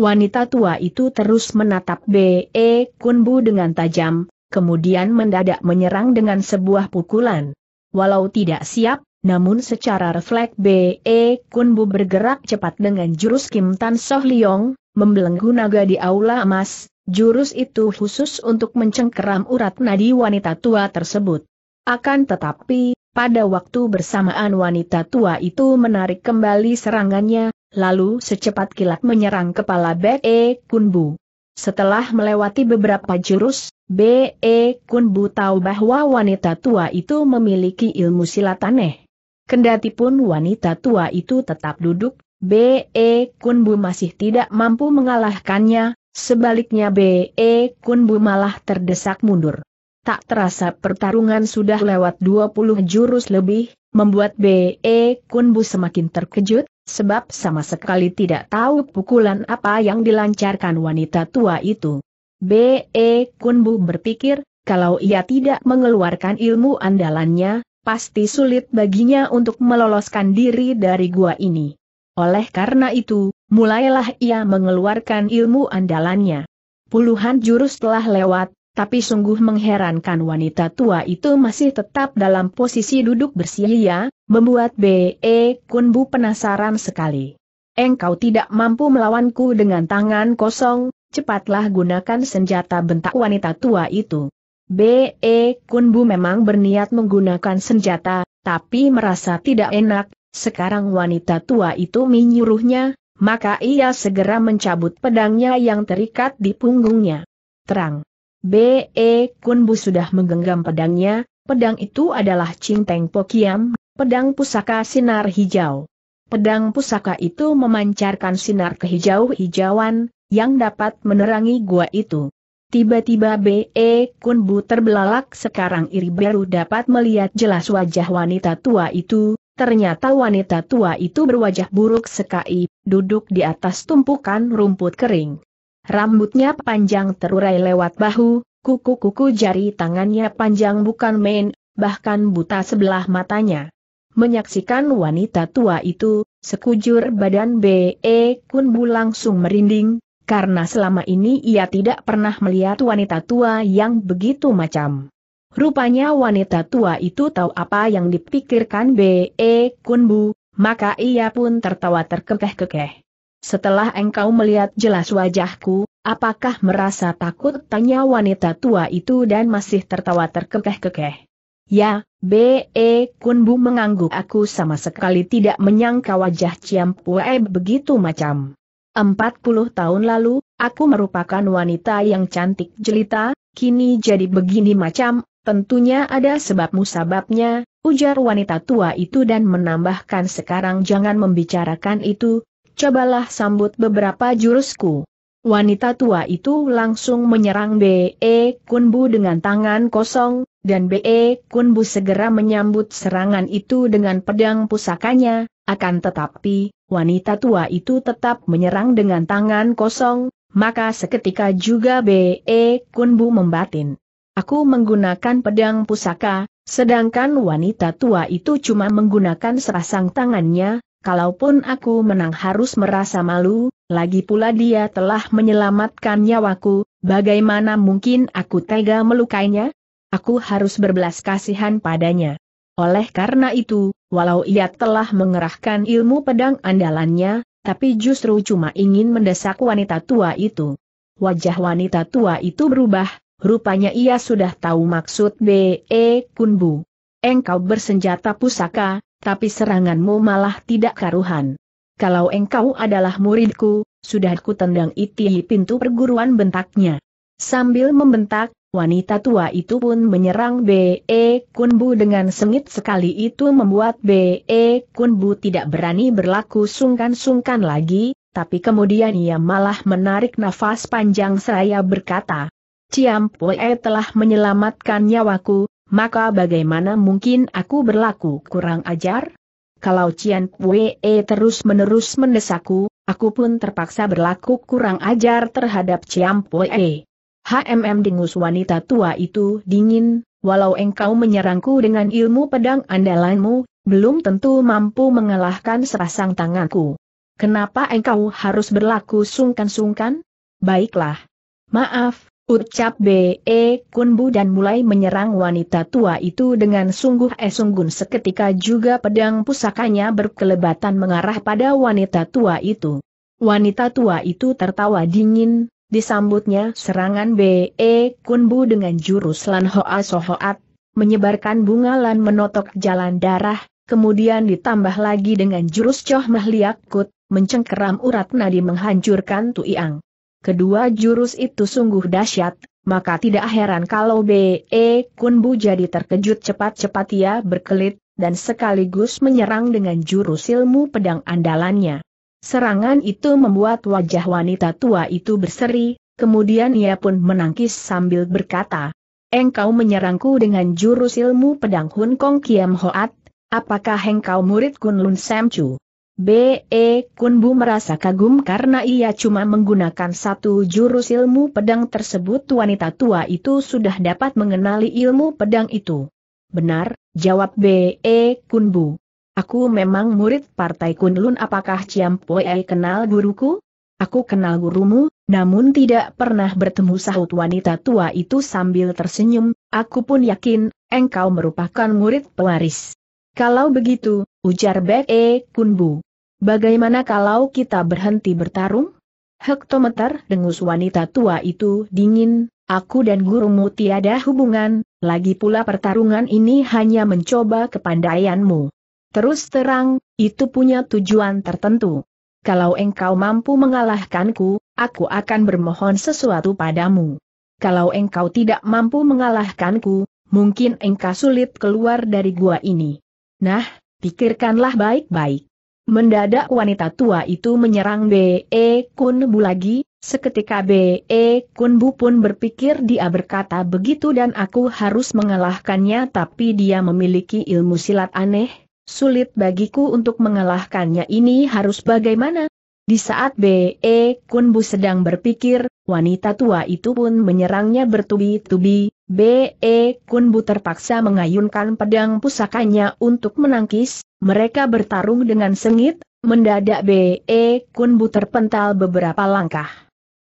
Wanita tua itu terus menatap B.E. E Kunbu dengan tajam, kemudian mendadak menyerang dengan sebuah pukulan. Walau tidak siap, namun secara refleks B.E. Kunbu bergerak cepat dengan jurus Kim Tan Soh Liong, membelenggu naga di aula emas, jurus itu khusus untuk mencengkeram urat nadi wanita tua tersebut. Akan tetapi, pada waktu bersamaan wanita tua itu menarik kembali serangannya, lalu secepat kilat menyerang kepala B.E. Kunbu. Setelah melewati beberapa jurus, B.E. Kunbu tahu bahwa wanita tua itu memiliki ilmu silat aneh. Kendati pun wanita tua itu tetap duduk, B.E. Kunbu masih tidak mampu mengalahkannya, sebaliknya B.E. Kunbu malah terdesak mundur. Tak terasa pertarungan sudah lewat 20 jurus lebih, membuat B.E. Kunbu semakin terkejut, sebab sama sekali tidak tahu pukulan apa yang dilancarkan wanita tua itu. B.E. Kunbu berpikir, kalau ia tidak mengeluarkan ilmu andalannya, pasti sulit baginya untuk meloloskan diri dari gua ini. Oleh karena itu, mulailah ia mengeluarkan ilmu andalannya. Puluhan jurus telah lewat, tapi sungguh mengherankan wanita tua itu masih tetap dalam posisi duduk bersihia, membuat B.E. Kunbu penasaran sekali. Engkau tidak mampu melawanku dengan tangan kosong, cepatlah gunakan senjata bentak wanita tua itu. B.E. Kunbu memang berniat menggunakan senjata, tapi merasa tidak enak, sekarang wanita tua itu menyuruhnya, maka ia segera mencabut pedangnya yang terikat di punggungnya. Terang. B.E. Kunbu sudah menggenggam pedangnya, pedang itu adalah Cingteng Pokiam, pedang pusaka sinar hijau. Pedang pusaka itu memancarkan sinar kehijau-hijauan, yang dapat menerangi gua itu. Tiba-tiba B.E. Kunbu terbelalak sekarang Iri baru dapat melihat jelas wajah wanita tua itu, ternyata wanita tua itu berwajah buruk sekali, duduk di atas tumpukan rumput kering. Rambutnya panjang terurai lewat bahu, kuku-kuku jari tangannya panjang bukan main, bahkan buta sebelah matanya. Menyaksikan wanita tua itu, sekujur badan B.E. Kunbu langsung merinding, karena selama ini ia tidak pernah melihat wanita tua yang begitu macam. Rupanya wanita tua itu tahu apa yang dipikirkan B.E. Kunbu, maka ia pun tertawa terkekeh-kekeh. Setelah engkau melihat jelas wajahku, apakah merasa takut? Tanya wanita tua itu dan masih tertawa terkekeh-kekeh. Ya, B.E. Kunbu mengangguk aku sama sekali tidak menyangka wajah Ciampue begitu macam. 40 tahun lalu, aku merupakan wanita yang cantik jelita, kini jadi begini macam, tentunya ada sebab-musababnya, ujar wanita tua itu dan menambahkan sekarang jangan membicarakan itu, cobalah sambut beberapa jurusku. Wanita tua itu langsung menyerang B.E. Kunbu dengan tangan kosong, dan B.E. Kunbu segera menyambut serangan itu dengan pedang pusakanya, akan tetapi, wanita tua itu tetap menyerang dengan tangan kosong, maka seketika juga B.E. Kunbu membatin. Aku menggunakan pedang pusaka, sedangkan wanita tua itu cuma menggunakan serasang tangannya, kalaupun aku menang harus merasa malu, lagi pula dia telah menyelamatkan nyawaku, bagaimana mungkin aku tega melukainya? Aku harus berbelas kasihan padanya. Oleh karena itu, walau ia telah mengerahkan ilmu pedang andalannya, tapi justru cuma ingin mendesak wanita tua itu. Wajah wanita tua itu berubah, rupanya ia sudah tahu maksud B.E. Kunbu. Engkau bersenjata pusaka, tapi seranganmu malah tidak karuhan. Kalau engkau adalah muridku, sudah kutendang tendang iti pintu perguruan bentaknya. Sambil membentak, Wanita tua itu pun menyerang B.E. Kunbu dengan sengit sekali itu membuat B.E. Kunbu tidak berani berlaku sungkan-sungkan lagi, tapi kemudian ia malah menarik nafas panjang seraya berkata, Ciam Pue telah menyelamatkan nyawaku, maka bagaimana mungkin aku berlaku kurang ajar? Kalau Cian Pue terus-menerus mendesakku, aku pun terpaksa berlaku kurang ajar terhadap Ciam Pue. HMM dengus wanita tua itu dingin, walau engkau menyerangku dengan ilmu pedang andalanmu, belum tentu mampu mengalahkan serasang tanganku. Kenapa engkau harus berlaku sungkan-sungkan? Baiklah. Maaf, ucap B.E. Kunbu dan mulai menyerang wanita tua itu dengan sungguh esunggun seketika juga pedang pusakanya berkelebatan mengarah pada wanita tua itu. Wanita tua itu tertawa dingin, Disambutnya serangan B.E. Kunbu dengan jurus Lan Hoa Sohoat, menyebarkan bunga Lan menotok jalan darah, kemudian ditambah lagi dengan jurus Choh Mahliakut, mencengkeram urat nadi menghancurkan Tuiang. Kedua jurus itu sungguh dahsyat, maka tidak heran kalau B.E. Kunbu jadi terkejut cepat-cepat ia berkelit, dan sekaligus menyerang dengan jurus ilmu pedang andalannya. Serangan itu membuat wajah wanita tua itu berseri, kemudian ia pun menangkis sambil berkata, Engkau menyerangku dengan jurus ilmu pedang Hun Kong Kiam Hoat, apakah engkau murid Kun Lun Sam Chu? B.E. Kun Bu merasa kagum karena ia cuma menggunakan satu jurus ilmu pedang tersebut wanita tua itu sudah dapat mengenali ilmu pedang itu. Benar, jawab B.E. Kun Bu. Aku memang murid Partai Kunlun apakah Ciam Poei kenal guruku? Aku kenal gurumu, namun tidak pernah bertemu sahut wanita tua itu sambil tersenyum, aku pun yakin, engkau merupakan murid pewaris. Kalau begitu, ujar Bek E Kunbu. Bagaimana kalau kita berhenti bertarung? Hektometer dengus wanita tua itu dingin, aku dan gurumu tiada hubungan, lagi pula pertarungan ini hanya mencoba kepandaianmu. Terus terang, itu punya tujuan tertentu. Kalau engkau mampu mengalahkanku, aku akan bermohon sesuatu padamu. Kalau engkau tidak mampu mengalahkanku, mungkin engkau sulit keluar dari gua ini. Nah, pikirkanlah baik-baik. Mendadak wanita tua itu menyerang B.E. Kunbu lagi, seketika B.E. Kunbu pun berpikir dia berkata begitu dan aku harus mengalahkannya tapi dia memiliki ilmu silat aneh, Sulit bagiku untuk mengalahkannya ini harus bagaimana? Di saat B.E. E Kunbu sedang berpikir, wanita tua itu pun menyerangnya bertubi-tubi, B.E. E Kunbu terpaksa mengayunkan pedang pusakanya untuk menangkis, mereka bertarung dengan sengit, mendadak B.E. E Kunbu terpental beberapa langkah.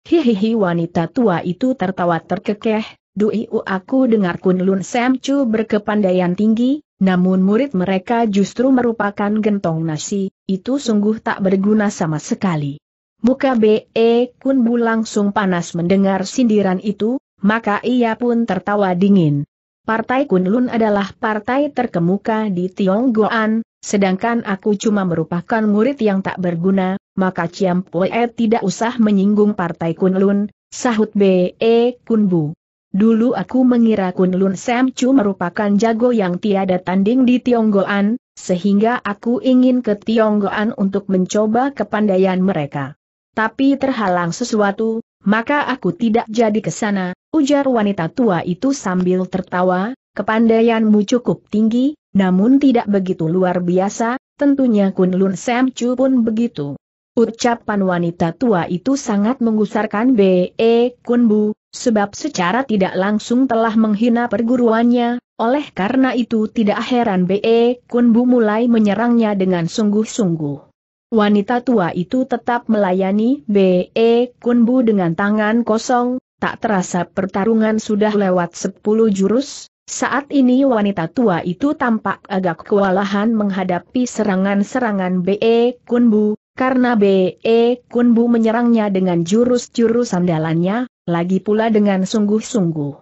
Hihihi wanita tua itu tertawa terkekeh, Dui aku dengar Kun Lun Sam Chu berkepandaian tinggi, namun murid mereka justru merupakan gentong nasi, itu sungguh tak berguna sama sekali. Muka B.E. Kunbu langsung panas mendengar sindiran itu, maka ia pun tertawa dingin. Partai Kunlun adalah partai terkemuka di Tionggoan, sedangkan aku cuma merupakan murid yang tak berguna, maka Ciam Pue tidak usah menyinggung partai Kunlun, sahut B.E. Kunbu. Dulu aku mengira Kunlun Lun Sam Chu merupakan jago yang tiada tanding di Tionggoan, sehingga aku ingin ke Tionggoan untuk mencoba kepandaian mereka. Tapi terhalang sesuatu, maka aku tidak jadi ke sana, ujar wanita tua itu sambil tertawa, kepandaianmu cukup tinggi, namun tidak begitu luar biasa, tentunya Kunlun Lun Sam Chu pun begitu. Ucapan wanita tua itu sangat mengusarkan B.E. E, Kunbu, sebab secara tidak langsung telah menghina perguruannya, oleh karena itu tidak heran B.E. E, Kunbu mulai menyerangnya dengan sungguh-sungguh. Wanita tua itu tetap melayani B.E. E, Kunbu dengan tangan kosong, tak terasa pertarungan sudah lewat 10 jurus, saat ini wanita tua itu tampak agak kewalahan menghadapi serangan-serangan B.E. Kunbu, karena B.E. Kunbu menyerangnya dengan jurus-jurus andalannya, lagi pula dengan sungguh-sungguh.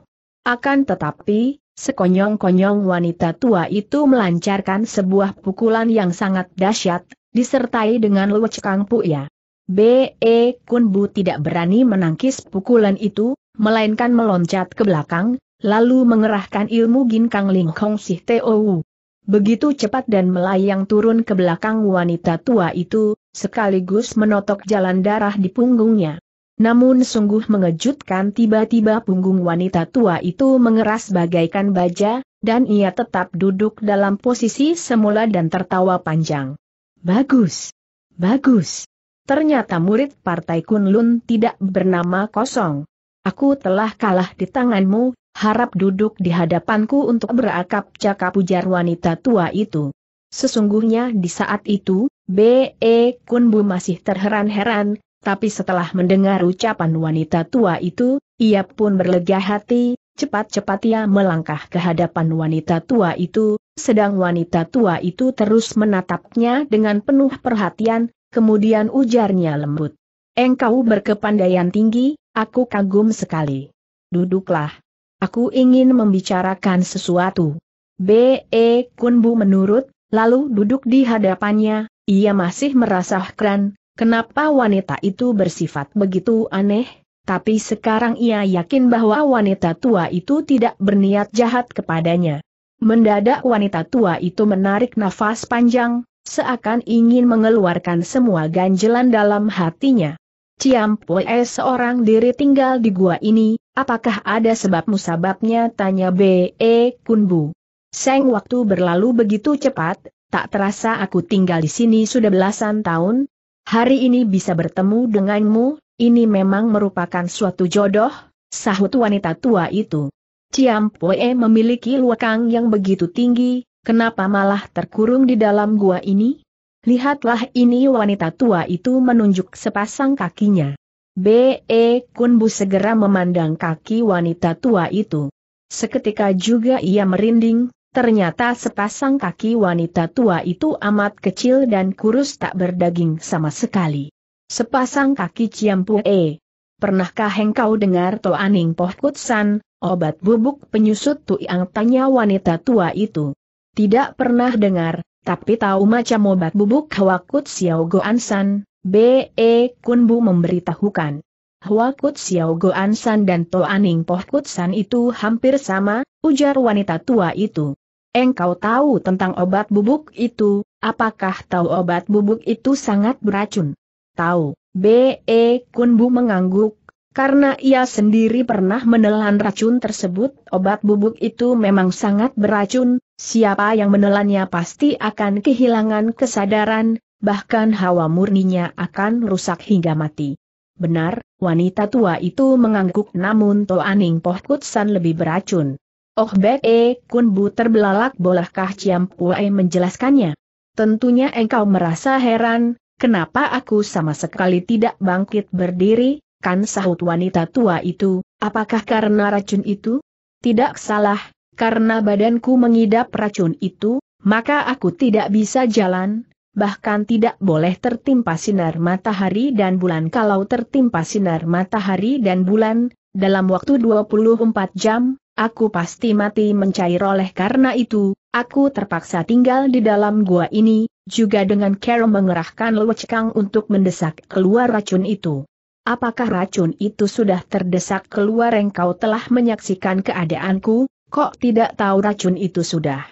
Akan tetapi, sekonyong-konyong wanita tua itu melancarkan sebuah pukulan yang sangat dahsyat, disertai dengan luwecekang puya. B.E. Kunbu tidak berani menangkis pukulan itu, melainkan meloncat ke belakang, lalu mengerahkan ilmu ginkang lingkong sih Wu. Begitu cepat dan melayang turun ke belakang wanita tua itu, sekaligus menotok jalan darah di punggungnya. Namun sungguh mengejutkan tiba-tiba punggung wanita tua itu mengeras bagaikan baja, dan ia tetap duduk dalam posisi semula dan tertawa panjang. Bagus! Bagus! Ternyata murid Partai Kunlun tidak bernama kosong. Aku telah kalah di tanganmu, harap duduk di hadapanku untuk berakap cakap ujar wanita tua itu. Sesungguhnya di saat itu, B.E. Kunbu masih terheran-heran, tapi setelah mendengar ucapan wanita tua itu, ia pun berlega hati, cepat-cepat ia melangkah ke hadapan wanita tua itu, sedang wanita tua itu terus menatapnya dengan penuh perhatian, kemudian ujarnya lembut. Engkau berkepandaian tinggi, aku kagum sekali. Duduklah. Aku ingin membicarakan sesuatu. B.E. Kunbu menurut, lalu duduk di hadapannya, ia masih merasa keren, kenapa wanita itu bersifat begitu aneh, tapi sekarang ia yakin bahwa wanita tua itu tidak berniat jahat kepadanya. Mendadak wanita tua itu menarik nafas panjang, seakan ingin mengeluarkan semua ganjelan dalam hatinya. Ciampue seorang diri tinggal di gua ini, apakah ada sebab musababnya tanya B.E. Kunbu. Seng waktu berlalu begitu cepat, tak terasa aku tinggal di sini sudah belasan tahun. Hari ini bisa bertemu denganmu, ini memang merupakan suatu jodoh, sahut wanita tua itu. Ciam Poe memiliki luakang yang begitu tinggi, kenapa malah terkurung di dalam gua ini? Lihatlah ini wanita tua itu menunjuk sepasang kakinya. B.E. Kunbu segera memandang kaki wanita tua itu. Seketika juga ia merinding, Ternyata sepasang kaki wanita tua itu amat kecil dan kurus tak berdaging sama sekali. Sepasang kaki Ciampue. Pernahkah engkau dengar Toaning Pohkutsan, obat bubuk penyusut Yang tanya wanita tua itu? Tidak pernah dengar, tapi tahu macam obat bubuk Hwakut Xiao Goansan, B.E. Kunbu memberitahukan. Hwakut Xiao Goansan dan Toaning Pohkutsan itu hampir sama, ujar wanita tua itu. Engkau tahu tentang obat bubuk itu, apakah tahu obat bubuk itu sangat beracun? Tahu, B.E. Kunbu mengangguk, karena ia sendiri pernah menelan racun tersebut, obat bubuk itu memang sangat beracun, siapa yang menelannya pasti akan kehilangan kesadaran, bahkan hawa murninya akan rusak hingga mati. Benar, wanita tua itu mengangguk namun Toaning Pohkutsan lebih beracun. Oh Bek E Kun Bu terbelalak bolehkah Ciam Puai menjelaskannya? Tentunya engkau merasa heran, kenapa aku sama sekali tidak bangkit berdiri, kan sahut wanita tua itu, apakah karena racun itu? Tidak salah, karena badanku mengidap racun itu, maka aku tidak bisa jalan, bahkan tidak boleh tertimpa sinar matahari dan bulan. Kalau tertimpa sinar matahari dan bulan, dalam waktu 24 jam, Aku pasti mati mencair oleh karena itu, aku terpaksa tinggal di dalam gua ini, juga dengan Carol mengerahkan Lewecekang untuk mendesak keluar racun itu. Apakah racun itu sudah terdesak keluar engkau telah menyaksikan keadaanku, kok tidak tahu racun itu sudah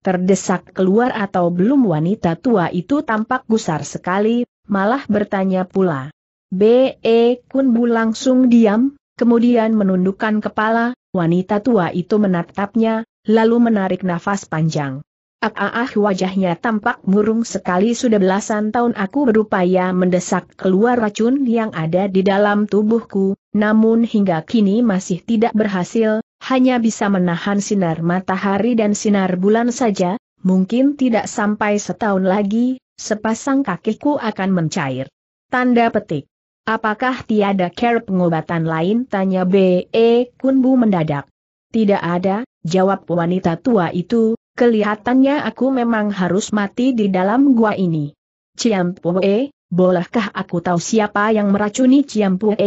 terdesak keluar atau belum wanita tua itu tampak gusar sekali, malah bertanya pula. B.E. Kunbu langsung diam, kemudian menundukkan kepala, Wanita tua itu menatapnya, lalu menarik nafas panjang. Ah, ah, ah, wajahnya tampak murung sekali sudah belasan tahun aku berupaya mendesak keluar racun yang ada di dalam tubuhku, namun hingga kini masih tidak berhasil, hanya bisa menahan sinar matahari dan sinar bulan saja, mungkin tidak sampai setahun lagi, sepasang kakiku akan mencair. Tanda petik. Apakah tiada care pengobatan lain? Tanya B.E. Kunbu mendadak. Tidak ada, jawab wanita tua itu, kelihatannya aku memang harus mati di dalam gua ini. Ciampue, bolehkah aku tahu siapa yang meracuni Ciampue?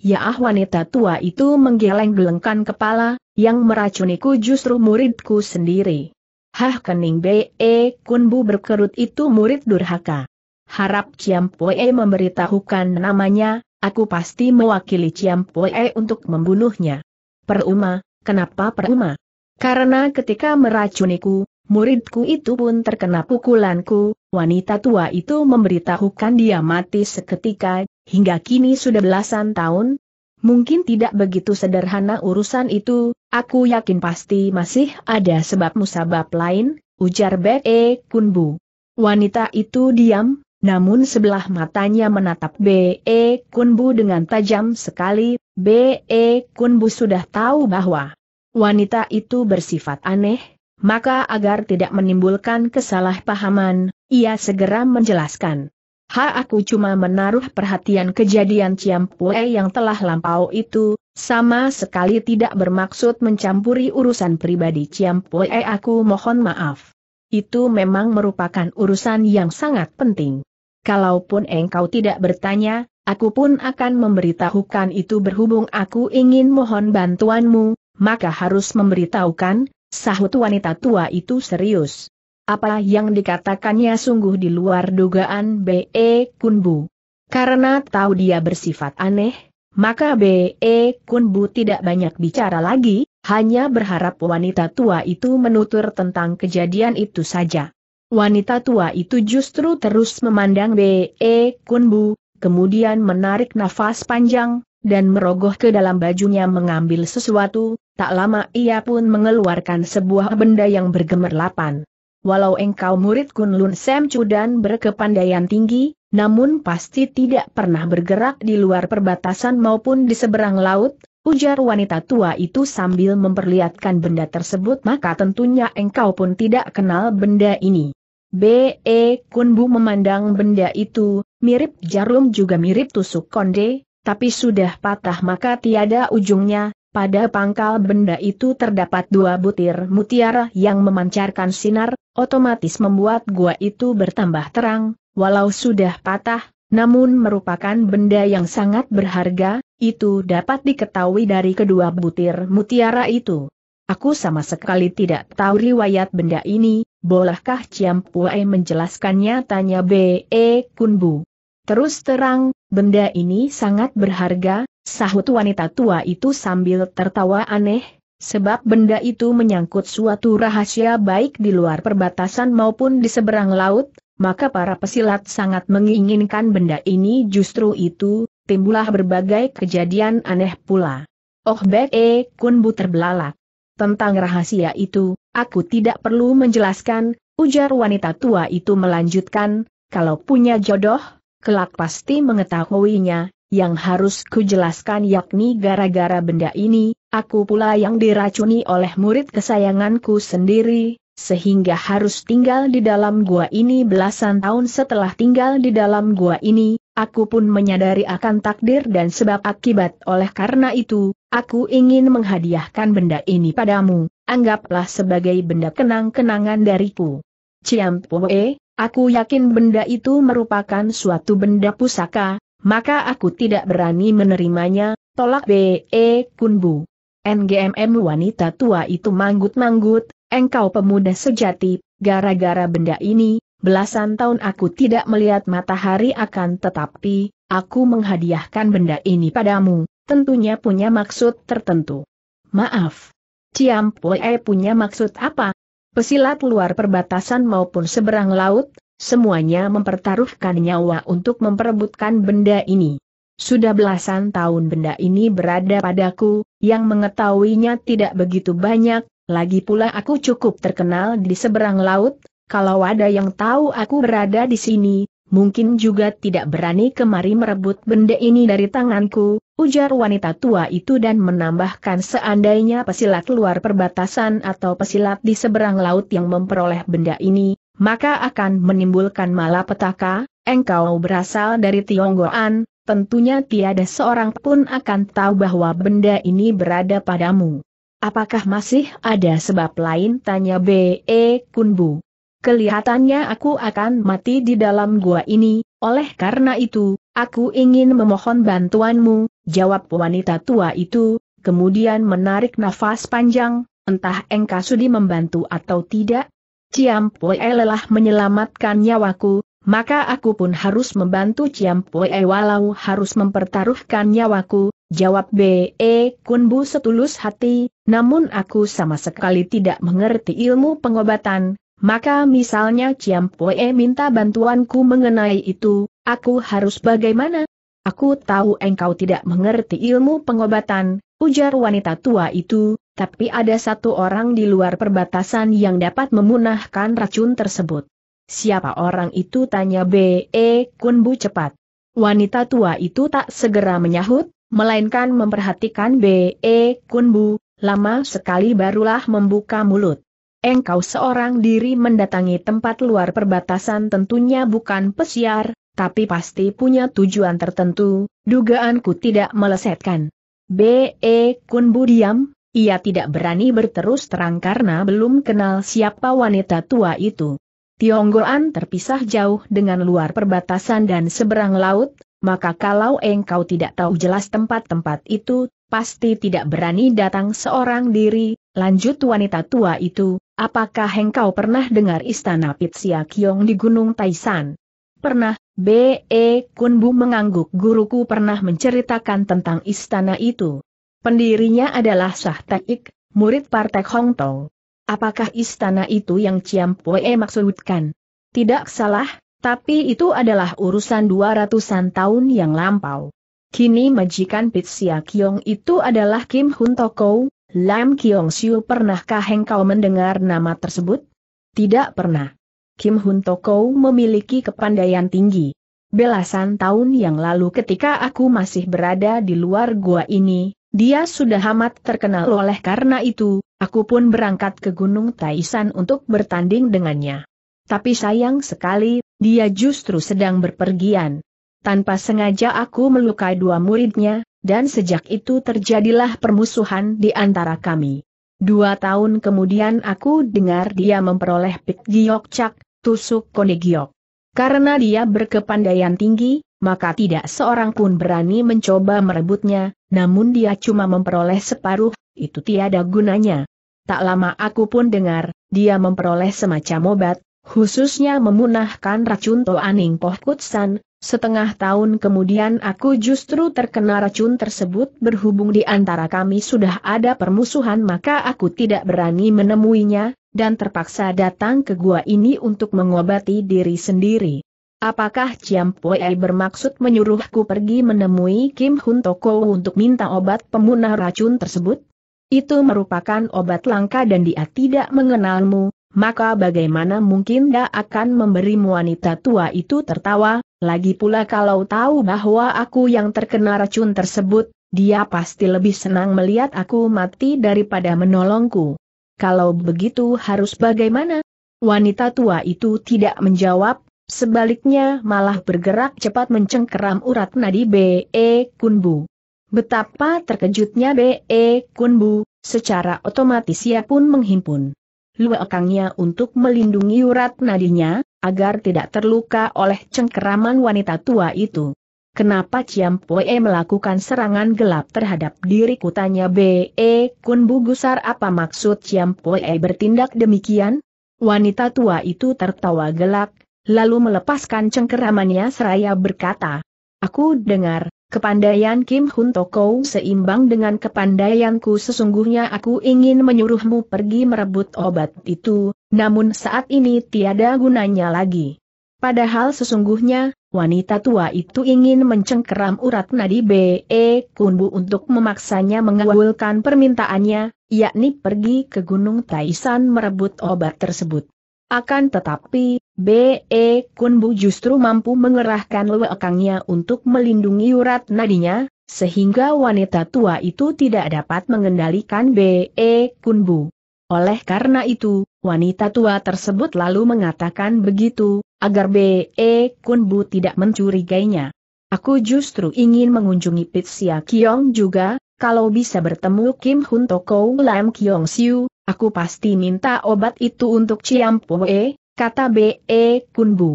Ya ah, wanita tua itu menggeleng-gelengkan kepala, yang meracuniku justru muridku sendiri. Hah kening B.E. Kunbu berkerut itu murid durhaka. Harap Poe memberitahukan namanya, aku pasti mewakili Poe untuk membunuhnya. Peruma, kenapa peruma? Karena ketika meracuniku, muridku itu pun terkena pukulanku, wanita tua itu memberitahukan dia mati seketika, hingga kini sudah belasan tahun. Mungkin tidak begitu sederhana urusan itu, aku yakin pasti masih ada sebab musabab lain, ujar Be Kunbu. Wanita itu diam, namun sebelah matanya menatap B.E. Kunbu dengan tajam sekali, B.E. Kunbu sudah tahu bahwa wanita itu bersifat aneh, maka agar tidak menimbulkan kesalahpahaman, ia segera menjelaskan. Ha aku cuma menaruh perhatian kejadian Ciampue yang telah lampau itu, sama sekali tidak bermaksud mencampuri urusan pribadi Ciampue aku mohon maaf. Itu memang merupakan urusan yang sangat penting kalaupun engkau tidak bertanya, aku pun akan memberitahukan itu berhubung aku ingin mohon bantuanmu, maka harus memberitahukan, sahut wanita tua itu serius. Apa yang dikatakannya sungguh di luar dugaan B.E. Kunbu. Karena tahu dia bersifat aneh, maka B.E. Kunbu tidak banyak bicara lagi, hanya berharap wanita tua itu menutur tentang kejadian itu saja. Wanita tua itu justru terus memandang B.E. E Kunbu, kemudian menarik nafas panjang, dan merogoh ke dalam bajunya mengambil sesuatu, tak lama ia pun mengeluarkan sebuah benda yang bergemerlapan. Walau engkau murid Kunlun Semcu dan berkepandaian tinggi, namun pasti tidak pernah bergerak di luar perbatasan maupun di seberang laut, ujar wanita tua itu sambil memperlihatkan benda tersebut maka tentunya engkau pun tidak kenal benda ini. B.E. Kunbu memandang benda itu, mirip jarum juga mirip tusuk konde, tapi sudah patah maka tiada ujungnya, pada pangkal benda itu terdapat dua butir mutiara yang memancarkan sinar, otomatis membuat gua itu bertambah terang, walau sudah patah, namun merupakan benda yang sangat berharga, itu dapat diketahui dari kedua butir mutiara itu. Aku sama sekali tidak tahu riwayat benda ini, bolehkah Ciam Puai menjelaskannya tanya B.E. Kunbu. Terus terang, benda ini sangat berharga, sahut wanita tua itu sambil tertawa aneh, sebab benda itu menyangkut suatu rahasia baik di luar perbatasan maupun di seberang laut, maka para pesilat sangat menginginkan benda ini justru itu, timbullah berbagai kejadian aneh pula. Oh B.E. Kunbu terbelalak. Tentang rahasia itu, aku tidak perlu menjelaskan, ujar wanita tua itu melanjutkan, kalau punya jodoh, kelak pasti mengetahuinya, yang harus kujelaskan yakni gara-gara benda ini, aku pula yang diracuni oleh murid kesayanganku sendiri, sehingga harus tinggal di dalam gua ini belasan tahun setelah tinggal di dalam gua ini, aku pun menyadari akan takdir dan sebab akibat oleh karena itu, Aku ingin menghadiahkan benda ini padamu, anggaplah sebagai benda kenang-kenangan dariku. Ciam Poe, aku yakin benda itu merupakan suatu benda pusaka, maka aku tidak berani menerimanya, tolak B.E. E Kunbu. NGMM wanita tua itu manggut-manggut, engkau pemuda sejati, gara-gara benda ini, belasan tahun aku tidak melihat matahari akan tetapi, aku menghadiahkan benda ini padamu, tentunya punya maksud tertentu. Maaf. Ciampue punya maksud apa? Pesilat luar perbatasan maupun seberang laut, semuanya mempertaruhkan nyawa untuk memperebutkan benda ini. Sudah belasan tahun benda ini berada padaku, yang mengetahuinya tidak begitu banyak, lagi pula aku cukup terkenal di seberang laut, kalau ada yang tahu aku berada di sini, mungkin juga tidak berani kemari merebut benda ini dari tanganku, ujar wanita tua itu dan menambahkan seandainya pesilat luar perbatasan atau pesilat di seberang laut yang memperoleh benda ini, maka akan menimbulkan malapetaka, engkau berasal dari Tionggoan, tentunya tiada seorang pun akan tahu bahwa benda ini berada padamu. Apakah masih ada sebab lain? Tanya B.E. Kunbu. Kelihatannya aku akan mati di dalam gua ini, oleh karena itu, aku ingin memohon bantuanmu, jawab wanita tua itu, kemudian menarik nafas panjang, entah engkau sudi membantu atau tidak. Ciampue lelah menyelamatkan nyawaku, maka aku pun harus membantu Ciampue walau harus mempertaruhkan nyawaku, jawab B.E. Kunbu setulus hati, namun aku sama sekali tidak mengerti ilmu pengobatan, maka misalnya Ciam Poe minta bantuanku mengenai itu, aku harus bagaimana? Aku tahu engkau tidak mengerti ilmu pengobatan, ujar wanita tua itu, tapi ada satu orang di luar perbatasan yang dapat memunahkan racun tersebut. Siapa orang itu tanya B.E. E Kunbu cepat. Wanita tua itu tak segera menyahut, melainkan memperhatikan B.E. E Kunbu, lama sekali barulah membuka mulut engkau seorang diri mendatangi tempat luar perbatasan tentunya bukan pesiar, tapi pasti punya tujuan tertentu, dugaanku tidak melesetkan. B.E. Kun Budiam, ia tidak berani berterus terang karena belum kenal siapa wanita tua itu. Tionggoan terpisah jauh dengan luar perbatasan dan seberang laut, maka kalau engkau tidak tahu jelas tempat-tempat itu, pasti tidak berani datang seorang diri, lanjut wanita tua itu, Apakah engkau pernah dengar istana Pitsia Kiong di Gunung Taisan? Pernah, B.E. Kunbu mengangguk guruku pernah menceritakan tentang istana itu. Pendirinya adalah Sah Taik, murid Partek Hong Tong. Apakah istana itu yang Ciam Pue maksudkan? Tidak salah, tapi itu adalah urusan dua ratusan tahun yang lampau. Kini majikan Pitsia Kiong itu adalah Kim Hun Tokou, Lam Kiong Siu pernahkah engkau mendengar nama tersebut? Tidak pernah. Kim Hun Toko memiliki kepandaian tinggi. Belasan tahun yang lalu ketika aku masih berada di luar gua ini, dia sudah amat terkenal oleh karena itu, aku pun berangkat ke Gunung Taisan untuk bertanding dengannya. Tapi sayang sekali, dia justru sedang berpergian. Tanpa sengaja aku melukai dua muridnya, dan sejak itu terjadilah permusuhan di antara kami. Dua tahun kemudian aku dengar dia memperoleh pik giok cak, tusuk kone giok. Karena dia berkepandaian tinggi, maka tidak seorang pun berani mencoba merebutnya, namun dia cuma memperoleh separuh, itu tiada gunanya. Tak lama aku pun dengar, dia memperoleh semacam obat, khususnya memunahkan racun Toaning Pohkutsan, Setengah tahun kemudian aku justru terkena racun tersebut berhubung di antara kami sudah ada permusuhan maka aku tidak berani menemuinya, dan terpaksa datang ke gua ini untuk mengobati diri sendiri. Apakah Chiam Poi bermaksud menyuruhku pergi menemui Kim Hun Toko untuk minta obat pemunah racun tersebut? Itu merupakan obat langka dan dia tidak mengenalmu, maka bagaimana mungkin dia akan memberimu wanita tua itu tertawa, lagi pula kalau tahu bahwa aku yang terkena racun tersebut, dia pasti lebih senang melihat aku mati daripada menolongku. Kalau begitu harus bagaimana? Wanita tua itu tidak menjawab, sebaliknya malah bergerak cepat mencengkeram urat nadi B.E. Kunbu. Betapa terkejutnya B.E. Kunbu, secara otomatis ia pun menghimpun luakangnya untuk melindungi urat nadinya, agar tidak terluka oleh cengkeraman wanita tua itu. Kenapa Ciam Poe melakukan serangan gelap terhadap diriku tanya B.E. E Kun Bugusar apa maksud Ciam Poe bertindak demikian? Wanita tua itu tertawa gelak, lalu melepaskan cengkeramannya seraya berkata, Aku dengar, Kepandaian Kim Hun Toko seimbang dengan kepandaianku sesungguhnya aku ingin menyuruhmu pergi merebut obat itu, namun saat ini tiada gunanya lagi. Padahal sesungguhnya, wanita tua itu ingin mencengkeram urat nadi B.E. Kunbu untuk memaksanya mengawalkan permintaannya, yakni pergi ke Gunung Taisan merebut obat tersebut. Akan tetapi, B.E. Kunbu justru mampu mengerahkan lewekangnya untuk melindungi urat nadinya, sehingga wanita tua itu tidak dapat mengendalikan B.E. Kunbu. Oleh karena itu, wanita tua tersebut lalu mengatakan begitu, agar B.E. Kunbu tidak mencurigainya. Aku justru ingin mengunjungi Pitsia Kiong juga, kalau bisa bertemu Kim Hun Toko Lam Kiong Siu, aku pasti minta obat itu untuk Chiam Poe, Kata B.E. Kunbu.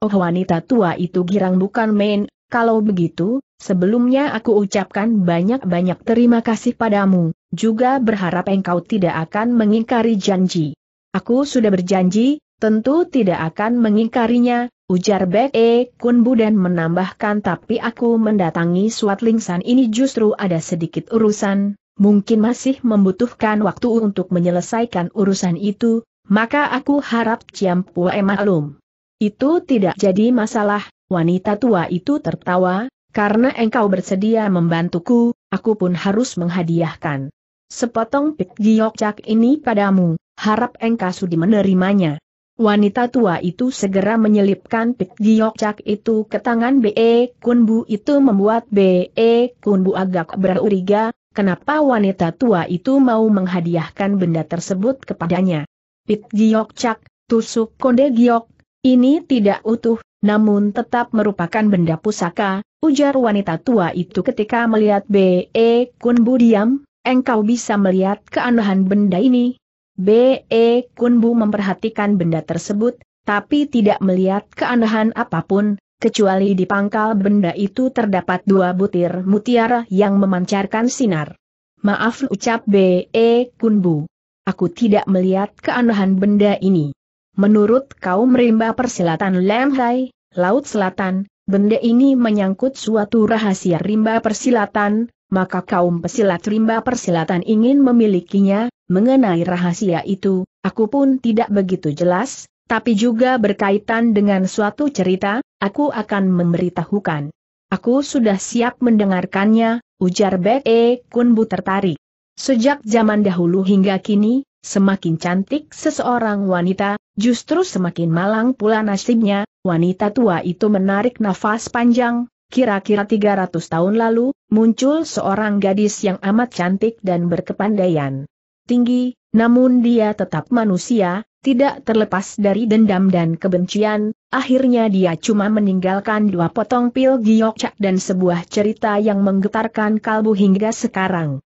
Oh wanita tua itu girang bukan main, kalau begitu, sebelumnya aku ucapkan banyak-banyak terima kasih padamu, juga berharap engkau tidak akan mengingkari janji. Aku sudah berjanji, tentu tidak akan mengingkarinya, ujar B.E. Kunbu dan menambahkan tapi aku mendatangi lingsan ini justru ada sedikit urusan, mungkin masih membutuhkan waktu untuk menyelesaikan urusan itu, maka aku harap Ciam Pue maklum. Itu tidak jadi masalah, wanita tua itu tertawa, karena engkau bersedia membantuku, aku pun harus menghadiahkan. Sepotong pik giokcak ini padamu, harap engkau sudi menerimanya. Wanita tua itu segera menyelipkan pik giokcak itu ke tangan B.E. Kunbu itu membuat B.E. Kunbu agak beruriga, kenapa wanita tua itu mau menghadiahkan benda tersebut kepadanya. Pit Giok Cak, tusuk konde Giok, ini tidak utuh, namun tetap merupakan benda pusaka, ujar wanita tua itu ketika melihat B.E. E Kunbu diam, engkau bisa melihat keanehan benda ini. B.E. E Kunbu memperhatikan benda tersebut, tapi tidak melihat keanehan apapun, kecuali di pangkal benda itu terdapat dua butir mutiara yang memancarkan sinar. Maaf ucap B.E. E Kunbu. Aku tidak melihat keanehan benda ini. Menurut kaum rimba persilatan Lemhai, Laut Selatan, benda ini menyangkut suatu rahasia rimba persilatan, maka kaum pesilat rimba persilatan ingin memilikinya, mengenai rahasia itu, aku pun tidak begitu jelas, tapi juga berkaitan dengan suatu cerita, aku akan memberitahukan. Aku sudah siap mendengarkannya, ujar Bek E Kunbu tertarik. Sejak zaman dahulu hingga kini, semakin cantik seseorang wanita, justru semakin malang pula nasibnya, wanita tua itu menarik nafas panjang, kira-kira 300 tahun lalu, muncul seorang gadis yang amat cantik dan berkepandaian tinggi, namun dia tetap manusia, tidak terlepas dari dendam dan kebencian, akhirnya dia cuma meninggalkan dua potong pil giokcak dan sebuah cerita yang menggetarkan kalbu hingga sekarang.